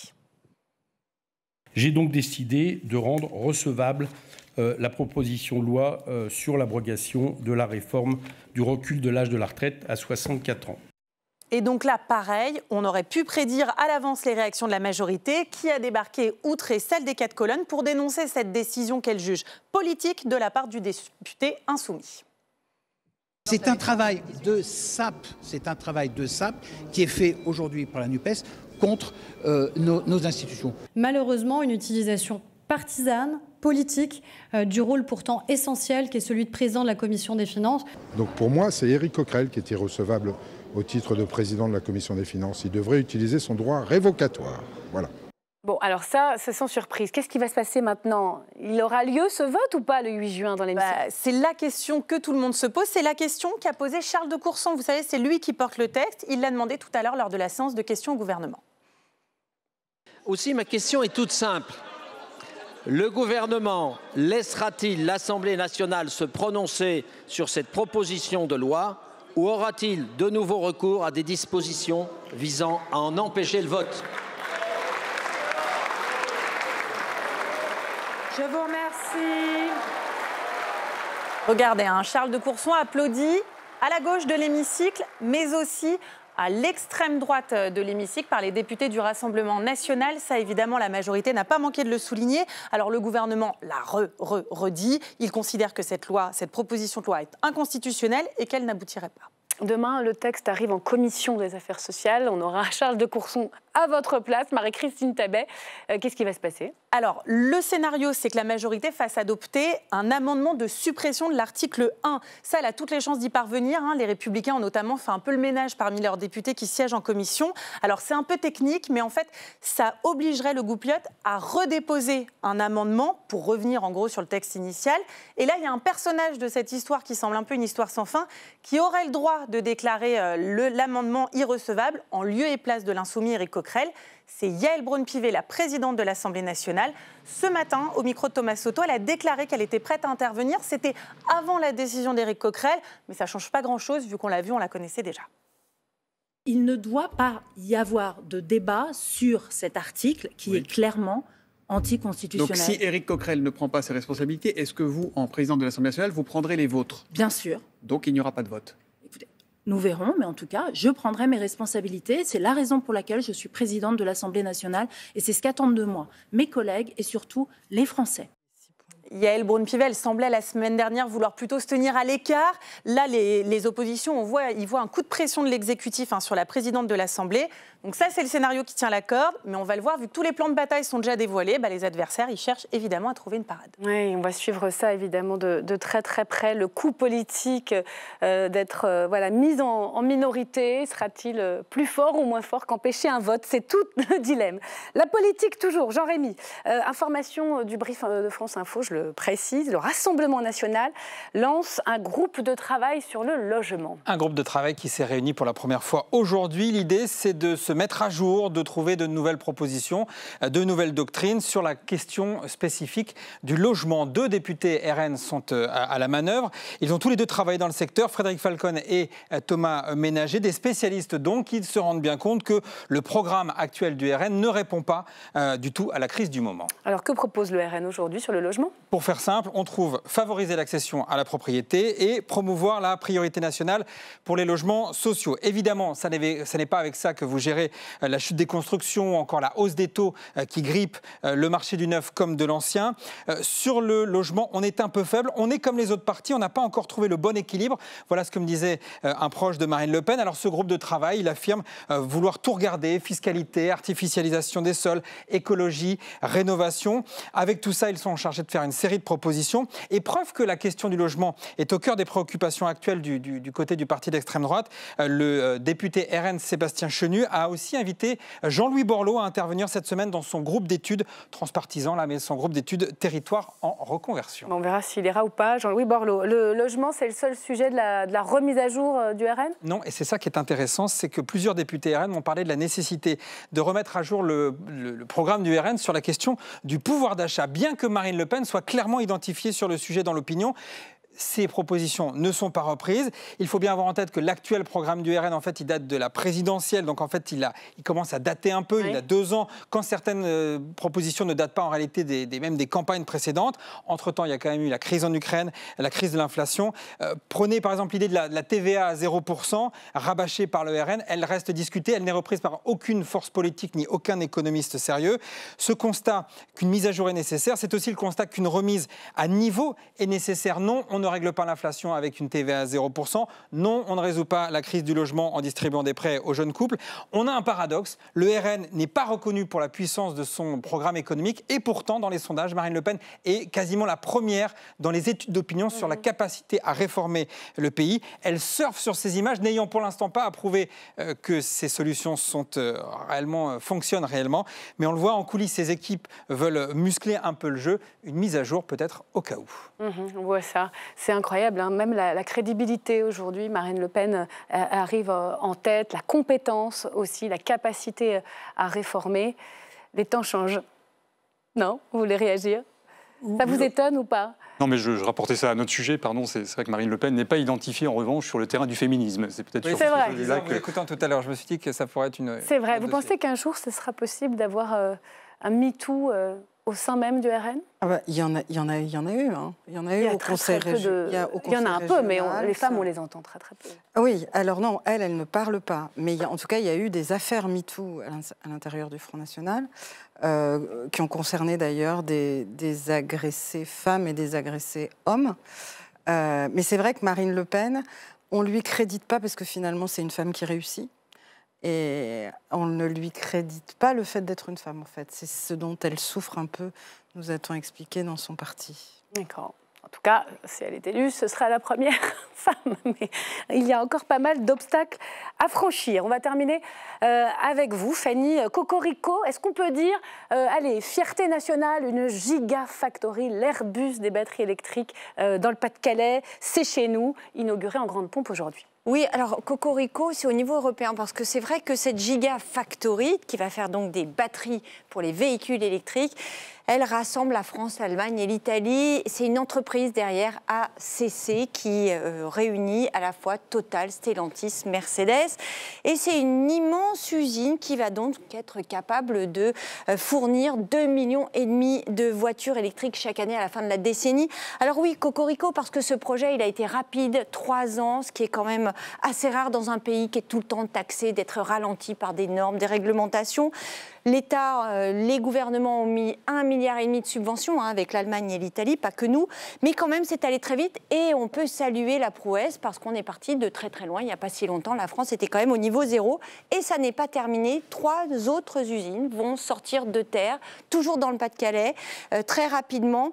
J'ai donc décidé de rendre recevable euh, la proposition de loi euh, sur l'abrogation de la réforme du recul de l'âge de la retraite
à 64 ans.
Et donc là, pareil, on aurait pu prédire à l'avance les réactions de la majorité qui a débarqué outre celle des quatre colonnes pour dénoncer cette décision qu'elle juge politique de la part du député insoumis. C'est un travail de
sape, c'est un travail de sape qui est fait aujourd'hui par la NUPES contre euh,
nos, institutions.
Malheureusement, une utilisation partisane, politique euh, du rôle pourtant essentiel qui est celui de président de la commission des finances.
Donc pour moi, c'est Éric Coquerel qui est irrecevable au titre de président de la commission des finances. Il devrait utiliser son droit révocatoire. Voilà.
Bon, alors ça, c'est sans surprise. Qu'est-ce qui va se passer maintenant Il aura lieu ce vote ou
pas le 8 juin dans les bah, C'est la question que tout le monde se pose. C'est la question qu'a posée Charles de Courson. Vous savez, c'est lui qui porte le texte. Il l'a demandé tout à l'heure lors de la séance de questions au gouvernement.
Aussi, ma question est toute simple. Le gouvernement laissera-t-il l'Assemblée nationale se prononcer sur cette proposition de loi ou aura-t-il de nouveau recours à des dispositions visant à en empêcher le vote
Je vous remercie. Regardez, hein, Charles de Courson applaudit à la gauche de l'hémicycle, mais aussi à l'extrême droite de l'hémicycle par les députés du Rassemblement national. Ça, évidemment, la majorité n'a pas manqué de le souligner. Alors le gouvernement l'a re, re, redit. Il considère que cette loi, cette proposition de loi est inconstitutionnelle et qu'elle n'aboutirait pas. Demain, le texte arrive en commission des affaires sociales. On aura Charles de Courson à votre place,
Marie-Christine
Tabet. Euh, qu'est-ce qui va se passer Alors, le scénario, c'est que la majorité fasse adopter un amendement de suppression de l'article 1. Ça, elle a toutes les chances d'y parvenir. Hein. Les Républicains ont notamment fait un peu le ménage parmi leurs députés qui siègent en commission. Alors, c'est un peu technique, mais en fait, ça obligerait le Goupiote à redéposer un amendement pour revenir en gros sur le texte initial. Et là, il y a un personnage de cette histoire qui semble un peu une histoire sans fin, qui aurait le droit de déclarer euh, l'amendement irrecevable en lieu et place de l'insoumis Éric Coquerel. C'est Yael Braun-Pivet, la présidente de l'Assemblée nationale. Ce matin, au micro de Thomas Soto, elle a déclaré qu'elle était prête à intervenir. C'était avant la décision d'Éric Coquerel, mais ça ne change pas grand-chose vu qu'on l'a vu, on la connaissait déjà il ne doit pas y avoir de débat sur cet article qui est clairement anticonstitutionnel. Donc si
Éric Coquerel ne prend pas ses responsabilités, est-ce que vous, en président de l'Assemblée nationale, vous prendrez les vôtres Bien sûr. Donc il n'y aura pas de vote
nous verrons, mais en tout cas, je prendrai mes responsabilités. C'est la raison pour laquelle je suis présidente de l'Assemblée nationale et c'est ce qu'attendent de moi mes collègues et surtout les Français. Yael Braun-Pivet, semblait la semaine dernière vouloir plutôt se tenir à l'écart. Là, les, oppositions, on voit, ils voient un coup de pression de l'exécutif hein, sur la présidente de l'Assemblée. Donc ça, c'est le scénario qui tient la corde, mais on va le voir, vu que tous les plans de bataille sont déjà dévoilés, bah, les adversaires, ils cherchent évidemment à trouver une parade.
Oui, on va suivre ça évidemment de, très très près. Le coup politique euh, d'être euh, voilà, mis en, minorité sera-t-il euh, plus fort ou moins fort qu'empêcher un vote C'est tout le dilemme. La politique toujours, Jean-Rémy. information du brief de France Info, je le précise, le Rassemblement national lance un groupe de travail sur le logement.
Un groupe de travail qui s'est réuni pour la première fois aujourd'hui. L'idée, c'est de se mettre à jour, de trouver de nouvelles propositions, euh, de nouvelles doctrines sur la question spécifique du logement. Deux députés RN sont euh, à la manœuvre. Ils ont tous les deux travaillé dans le secteur, Frédéric Falcon et euh, Thomas Ménager, des spécialistes donc, ils se rendent bien compte que le programme actuel du RN ne répond pas du tout à la crise du moment.
Alors que propose le RN aujourd'hui sur le logement
Pour faire simple, on trouve favoriser l'accession à la propriété et promouvoir la priorité nationale pour les logements sociaux. Évidemment, ça n'est pas avec ça que vous gérez euh, la chute des constructions, encore la hausse des taux euh, qui grippe euh, le marché du neuf comme de l'ancien. Sur le logement, on est un peu faible. On est comme les autres partis, on n'a pas encore trouvé le bon équilibre. Voilà ce que me disait un proche de Marine Le Pen. Alors ce groupe de travail, il affirme vouloir tout regarder, fiscalité, artificialisation des sols, écologie, rénovation. Avec tout ça, ils sont chargés de faire une série de propositions. Et preuve que la question du logement est au cœur des préoccupations actuelles du, du côté du parti d'extrême droite, le député RN Sébastien Chenu a aussi invité Jean-Louis Borloo à intervenir cette semaine dans son groupe d'études transpartisan, là, mais son groupe d'études territoire en reconversion.
On verra s'il ira ou pas, Jean-Louis Borloo. Le logement, c'est le seul sujet de la, remise à jour euh, du RN
Non, et c'est ça qui est intéressant, c'est que plusieurs députés RN m'ont parlé de la nécessité de remettre à jour le programme du RN sur la question du pouvoir d'achat, bien que Marine Le Pen soit clairement identifiée sur le sujet dans l'opinion ces propositions ne sont pas reprises. Il faut bien avoir en tête que l'actuel programme du RN, en fait, il date de la présidentielle, donc en fait, il, a, il commence à dater un peu, il a deux ans, quand certaines euh, propositions ne datent pas en réalité des, même des campagnes précédentes. Entre-temps, il y a quand même eu la crise en Ukraine, la crise de l'inflation. Euh, prenez par exemple l'idée de, de la, TVA à 0%, rabâchée par le RN, elle reste discutée, elle n'est reprise par aucune force politique ni aucun économiste sérieux. Ce constat qu'une mise à jour est nécessaire, c'est aussi le constat qu'une remise à niveau est nécessaire. Non, on ne règle pas l'inflation avec une TVA à 0%. Non, on ne résout pas la crise du logement en distribuant des prêts aux jeunes couples. On a un paradoxe. Le RN n'est pas reconnu pour la puissance de son programme économique et pourtant, dans les sondages, Marine Le Pen est quasiment la première dans les études d'opinion sur la mmh. capacité à réformer le pays. Elle surfe sur ces images, n'ayant pour l'instant pas à prouver euh, que ces solutions sont euh, réellement euh, fonctionnent réellement. Mais on le voit en coulisses, ces équipes veulent muscler un peu le jeu. Une mise à jour peut-être au cas où.
Mmh on voit ça c'est incroyable. Hein. Même la, crédibilité aujourd'hui, Marine Le Pen euh, arrive euh, en tête, la compétence aussi, la capacité euh, à réformer. Les temps changent. Non Vous voulez réagir Ça vous étonne ou pas
non, mais je, je, rapportais ça à notre sujet, pardon, c'est vrai que Marine Le Pen n'est pas identifiée en revanche sur le terrain du féminisme. C'est peut-être sur là que... écoutant tout à l'heure, je me suis dit que ça pourrait être une...
C'est vrai, vous pensez qu'un jour ce sera possible d'avoir un MeToo au sein même du RN
ah bah, Il y, en a, y, en a, il y en a eu, hein.
il y en a eu au conseil Il y en a un peu, mais les femmes, on les
entend très très peu.
Ah oui, alors non, elle, elle ne parle pas. Mais en tout cas, il y a eu des affaires MeToo à l'intérieur du Front National, euh, qui ont concerné d'ailleurs des, des, agressés femmes et des agressés hommes. Euh, mais c'est vrai que Marine Le Pen, on ne lui crédite pas parce que finalement, c'est une femme qui réussit. Et on ne lui crédite pas le fait d'être une femme, en fait. C'est ce dont elle souffre un peu, nous a-t-on expliqué dans son parti.
D'accord. En tout cas, si elle est élue, ce sera la première femme. Mais il y a encore pas mal d'obstacles à franchir. On va terminer euh, avec vous, Fanny Cocorico. Est-ce qu'on peut dire, euh, allez, fierté nationale, une gigafactory, l'Airbus des batteries électriques euh, dans le Pas-de-Calais, c'est chez nous, inaugurée en grande pompe aujourd'hui oui, alors
Cocorico, c'est au niveau européen, parce que c'est vrai que cette gigafactory, qui va faire donc des batteries pour les véhicules électriques, elle rassemble la France, l'Allemagne et l'Italie. C'est une entreprise derrière ACC qui euh, réunit à la fois Total, Stellantis, Mercedes. Et c'est une immense usine qui va donc être capable de euh, fournir 2,5 millions et demi de voitures électriques chaque année à la fin de la décennie. Alors oui, Cocorico, parce que ce projet, il a été rapide, trois ans, ce qui est quand même assez rare dans un pays qui est tout le temps taxé d'être ralenti par des normes, des réglementations. L'État, euh, les gouvernements ont mis un milliard et demi de subventions hein, avec l'Allemagne et l'Italie, pas que nous. Mais quand même, c'est allé très vite et on peut saluer la prouesse parce qu'on est parti de très très loin. Il n'y a pas si longtemps, la France était quand même au niveau zéro et ça n'est pas terminé. Trois autres usines vont sortir de terre, toujours dans le Pas-de-Calais, euh, très rapidement.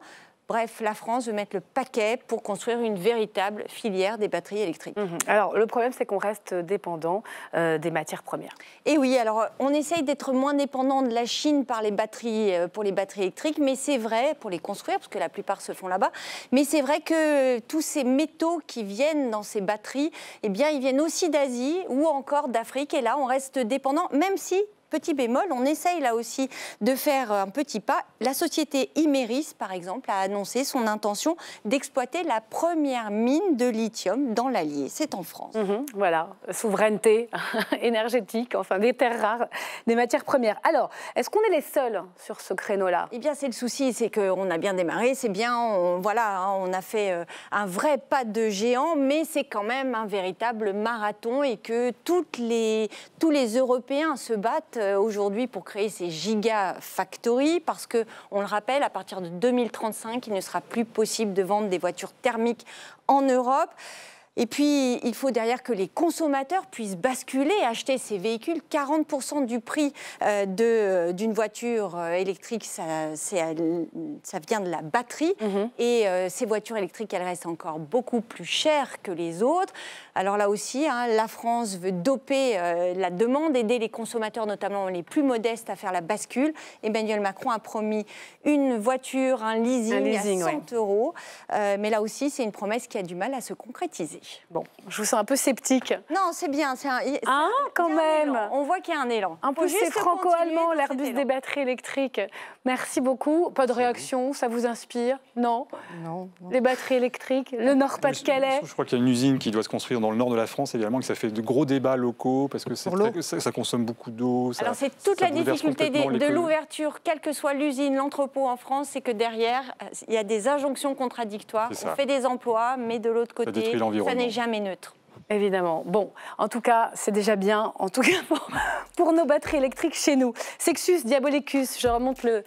Bref, la France veut mettre le
paquet pour construire une véritable filière des batteries électriques. Mhm. Alors, le problème, c'est qu'on reste dépendant euh, des matières premières.
Eh oui, alors, on essaye d'être moins dépendant de la Chine par les batteries, euh, pour les batteries électriques, mais c'est vrai, pour les construire, parce que la plupart se font là-bas, mais c'est vrai que tous ces métaux qui viennent dans ces batteries, eh bien, ils viennent aussi d'Asie ou encore d'Afrique, et là, on reste dépendant, même si petit bémol, on essaye là aussi de faire un petit pas. La société Imeris, par exemple, a annoncé son intention d'exploiter la première mine de lithium dans l'Allier. C'est en France. Mhm, voilà,
souveraineté énergétique, enfin des terres rares, des matières premières. Alors, est-ce qu'on est les seuls sur ce créneau-là Eh bien, c'est le souci, c'est qu'on a bien démarré, c'est bien, voilà, hein,
on a fait euh, un vrai pas de géant, mais c'est quand même un véritable marathon et que toutes les, tous les Européens se battent euh, aujourd'hui pour créer ces gigafactories parce que, on le rappelle, à partir de 2035, il ne sera plus possible de vendre des voitures thermiques en Europe. Et puis, il faut derrière que les consommateurs puissent basculer, acheter ces véhicules. 40% du prix euh, euh, d'une voiture euh, électrique, ça, vient de la batterie. Mhm. Et ces voitures électriques, elles restent encore beaucoup plus chères que les autres. Alors là aussi, hein, la France veut doper la demande, aider les consommateurs, notamment les plus modestes, à faire la bascule. Emmanuel Macron a promis une voiture, un leasing, à 100 euros. mais là aussi, c'est une promesse qui a du mal à se concrétiser.
Bon, je vous sens un peu sceptique.
Non, c'est bien. C'est un, ah, quand même. On voit qu'il y a un élan. En plus, c'est franco-allemand,
l'Airbus des batteries électriques. Merci beaucoup. Pas de réaction, ça vous inspire non. non. Les batteries électriques, le Nord-Pas-de-Calais.
Je, crois qu'il y a une usine qui doit se construire dans le nord de la France, évidemment, que ça fait de gros débats locaux parce que ça, consomme beaucoup d'eau. Alors, c'est toute la difficulté de l'ouverture,
quelle que soit l'usine, l'entrepôt en France, c'est que derrière, euh, il y a des injonctions contradictoires. On fait des
emplois, mais de l'autre côté, détruit l'environnement n'est jamais neutre. Évidemment. Bon, en tout cas, c'est déjà bien, en tout cas pour, nos batteries électriques chez nous. Sexus Diabolicus, je remonte le,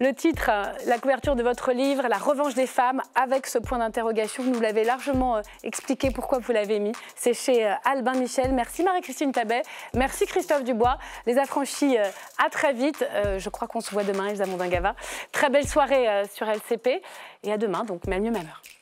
le titre, euh, la couverture de votre livre, La revanche des femmes, avec ce point d'interrogation, vous nous l'avez largement euh, expliqué pourquoi vous l'avez mis. C'est chez euh, Albin Michel. Merci Marie-Christine Tabet. Merci Christophe Dubois. Les affranchis, à très vite. Je crois qu'on se voit demain, Elsa Mondingava. Très belle soirée sur LCP. Et à demain, donc, même mieux, même heure.